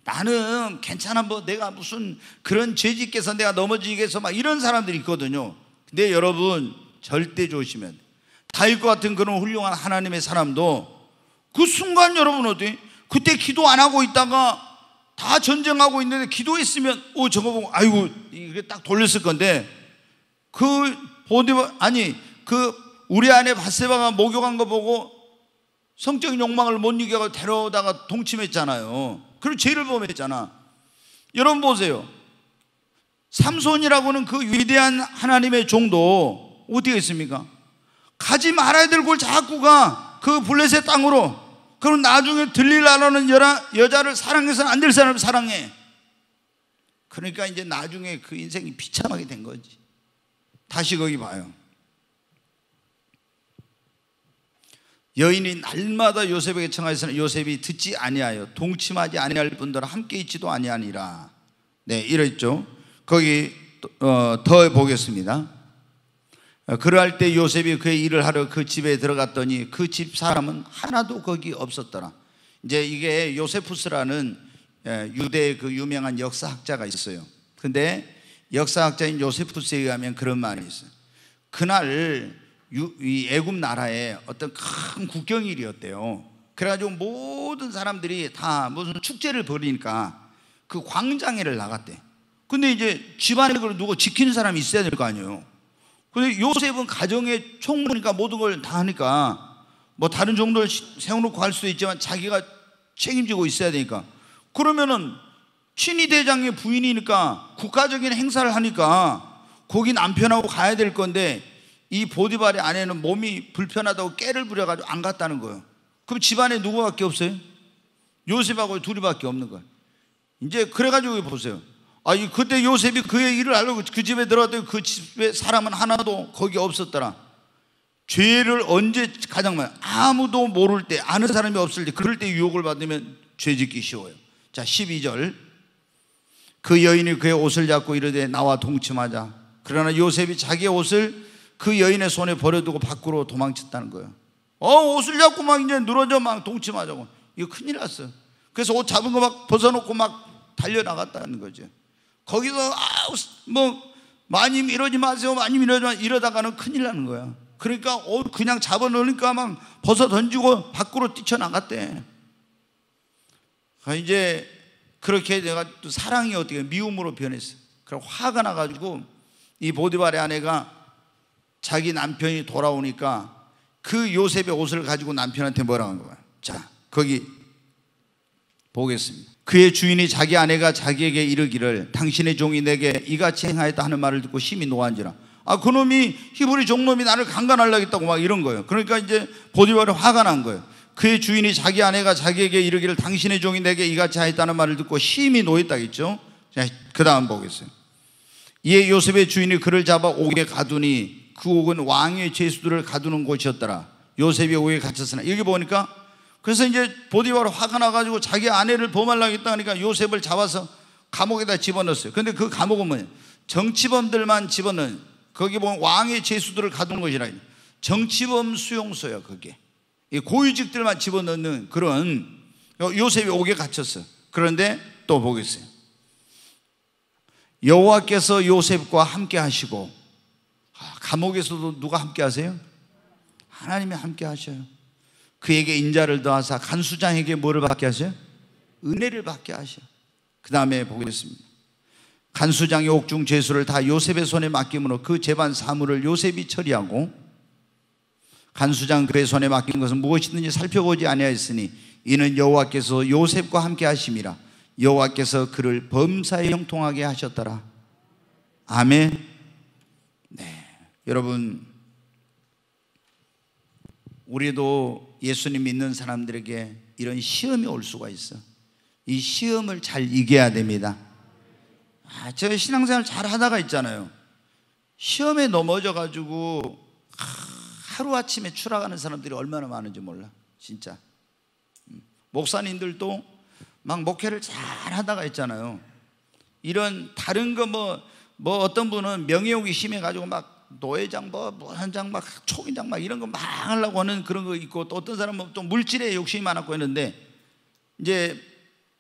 나는 괜찮아 뭐 내가 무슨 그런 죄짓께서 내가 넘어지기 위해서 막 이런 사람들이 있거든요. 근데 여러분 절대 조심해야 돼. 다윗과 같은 그런 훌륭한 하나님의 사람도 그 순간 여러분 어디 그때 기도 안 하고 있다가 다 전쟁하고 있는데 기도했으면 오 저거 보고 아이고 이게 딱 돌렸을 건데 그 보디 아니 그 우리 안에 바세바가 목욕한 거 보고 성적인 욕망을 못 이겨가 데려다가 오 동침했잖아요. 그리고 죄를 범했잖아. 여러분 보세요. 삼손이라고는 그 위대한 하나님의 종도 어디에 있습니까? 가지 말아야 될골 자꾸 가. 그 블레셋 땅으로. 그럼 나중에 들릴라라는 여자를 사랑해서는 안 될 사람을 사랑해. 그러니까 이제 나중에 그 인생이 비참하게 된 거지. 다시 거기 봐요. 여인이 날마다 요셉에게 청하였으나 요셉이 듣지 아니하여 동침하지 아니할 분들 함께 있지도 아니하니라. 네, 이랬죠. 거기 어, 더 보겠습니다. 어, 그러할 때 요셉이 그의 일을 하러 그 집에 들어갔더니 그 집 사람은 하나도 거기 없었더라. 이제 이게 요세푸스라는 예, 유대의 그 유명한 역사학자가 있어요. 근데 역사학자인 요세푸스에 의하면 그런 말이 있어요. 그날 유, 애굽 나라의 어떤 큰 국경일이었대요. 그래가지고 모든 사람들이 다 무슨 축제를 벌이니까 그 광장에를 나갔대. 근데 이제 집안에 그걸 누가 지키는 사람이 있어야 될 거 아니에요. 근데 요셉은 가정의 총무니까 모든 걸 다 하니까 뭐 다른 정도를 세워놓고 할 수도 있지만 자기가 책임지고 있어야 되니까 그러면은 친위 대장의 부인이니까 국가적인 행사를 하니까 거기 남편하고 가야 될 건데 이 보디발의 아내는 몸이 불편하다고 깨를 부려가지고 안 갔다는 거예요. 그럼 집안에 누구밖에 없어요? 요셉하고 둘이밖에 없는 거예요. 이제 그래가지고 보세요. 아, 그때 요셉이 그의 일을 알고 그 집에 들어갔더니 그 집에 사람은 하나도 거기 없었더라. 죄를 언제 가장 많이 아무도 모를 때 아는 사람이 없을 때 그럴 때 유혹을 받으면 죄 짓기 쉬워요. 자, 12절. 그 여인이 그의 옷을 잡고 이르되 나와 동침하자. 그러나 요셉이 자기 옷을 그 여인의 손에 버려두고 밖으로 도망쳤다는 거예요. 어, 옷을 잡고 막 이제 늘어져 막 동치 맞아고. 이거 큰일 났어. 그래서 옷 잡은 거 막 벗어놓고 막 달려나갔다는 거죠. 거기서, 아우, 뭐, 마님 이러지 마세요. 마님 이러지 마세요. 이러다가는 큰일 나는 거야. 그러니까 옷 그냥 잡아놓으니까 막 벗어 던지고 밖으로 뛰쳐나갔대. 그 이제 그렇게 내가 또 사랑이 어떻게 미움으로 변했어. 그럼 화가 나가지고 이 보디발의 아내가 자기 남편이 돌아오니까 그 요셉의 옷을 가지고 남편한테 뭐라고 한 거야? 자, 거기 보겠습니다. 그의 주인이 자기 아내가 자기에게 이르기를 당신의 종이 내게 이같이 행하였다 하는 말을 듣고 심히 노한지라. 아, 그놈이 히브리 종놈이 나를 강간하려겠다고 막 이런 거예요. 그러니까 이제 보디발이 화가 난 거예요. 그의 주인이 자기 아내가 자기에게 이르기를 당신의 종이 내게 이같이 하였다는 말을 듣고 심히 노했다겠죠. 그 다음 보겠어요. 이에 요셉의 주인이 그를 잡아 옥에 가두니 그 옥은 왕의 죄수들을 가두는 곳이었더라. 요셉이 옥에 갇혔으나 여기 보니까 그래서 이제 보디바로 화가 나가지고 자기 아내를 범하려고 했다 하니까 요셉을 잡아서 감옥에다 집어넣었어요. 근데 그 감옥은 뭐예요 정치범들만 집어넣은 거기 보면 왕의 죄수들을 가둔 곳이라 정치범 수용소야 그게 고위직들만 집어넣는 그런 요셉이 옥에 갇혔어. 그런데 또 보겠어요. 여호와께서 요셉과 함께 하시고 감옥에서도 누가 함께 하세요? 하나님이 함께 하셔요. 그에게 인자를 더하사 간수장에게 뭐를 받게 하세요? 은혜를 받게 하셔그 다음에 보겠습니다. 간수장의 옥중 죄수를 다 요셉의 손에 맡김으로 그 재반 사물을 요셉이 처리하고 간수장 그의 손에 맡긴 것은 무엇이든지 살펴보지 아니하였으니 이는 여호와께서 요셉과 함께 하심이라 여호와께서 그를 범사에 형통하게 하셨더라. 아멘. 여러분, 우리도 예수님 믿는 사람들에게 이런 시험이 올 수가 있어. 이 시험을 잘 이겨야 됩니다. 아, 저 신앙생활 잘 하다가 있잖아요. 시험에 넘어져 가지고 아, 하루아침에 추락하는 사람들이 얼마나 많은지 몰라. 진짜. 음, 목사님들도 막 목회를 잘 하다가 있잖아요. 이런 다른 거 뭐뭐 뭐 어떤 분은 명예욕이 심해 가지고 막 노예장 뭐 무한장 뭐 막 총인장 막 이런 거 막 하려고 하는 그런 거 있고 또 어떤 사람은 또 물질에 욕심이 많았고 했는데 이제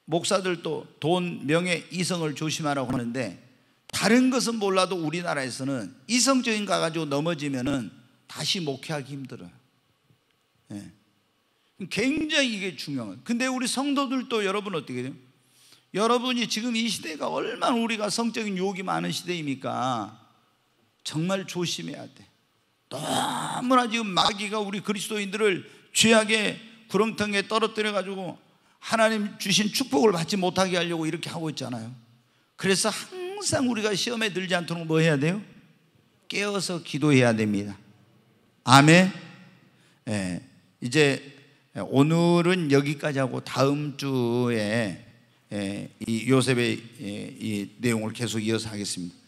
목사들도 돈, 명예, 이성을 조심하라고 하는데 다른 것은 몰라도 우리나라에서는 이성적인 가 가지고 넘어지면은 다시 목회하기 힘들어요. 예. 굉장히 이게 중요한. 근데 우리 성도들도 여러분 어떻게 돼요? 여러분이 지금 이 시대가 얼마나 우리가 성적인 유혹이 많은 시대입니까? 정말 조심해야 돼. 너무나 지금 마귀가 우리 그리스도인들을 죄악의 구렁텅에 떨어뜨려 가지고 하나님 주신 축복을 받지 못하게 하려고 이렇게 하고 있잖아요. 그래서 항상 우리가 시험에 들지 않도록 뭐 해야 돼요? 깨어서 기도해야 됩니다. 아멘. 예, 이제 오늘은 여기까지 하고 다음 주에 예, 이 요셉의 예, 이 내용을 계속 이어서 하겠습니다.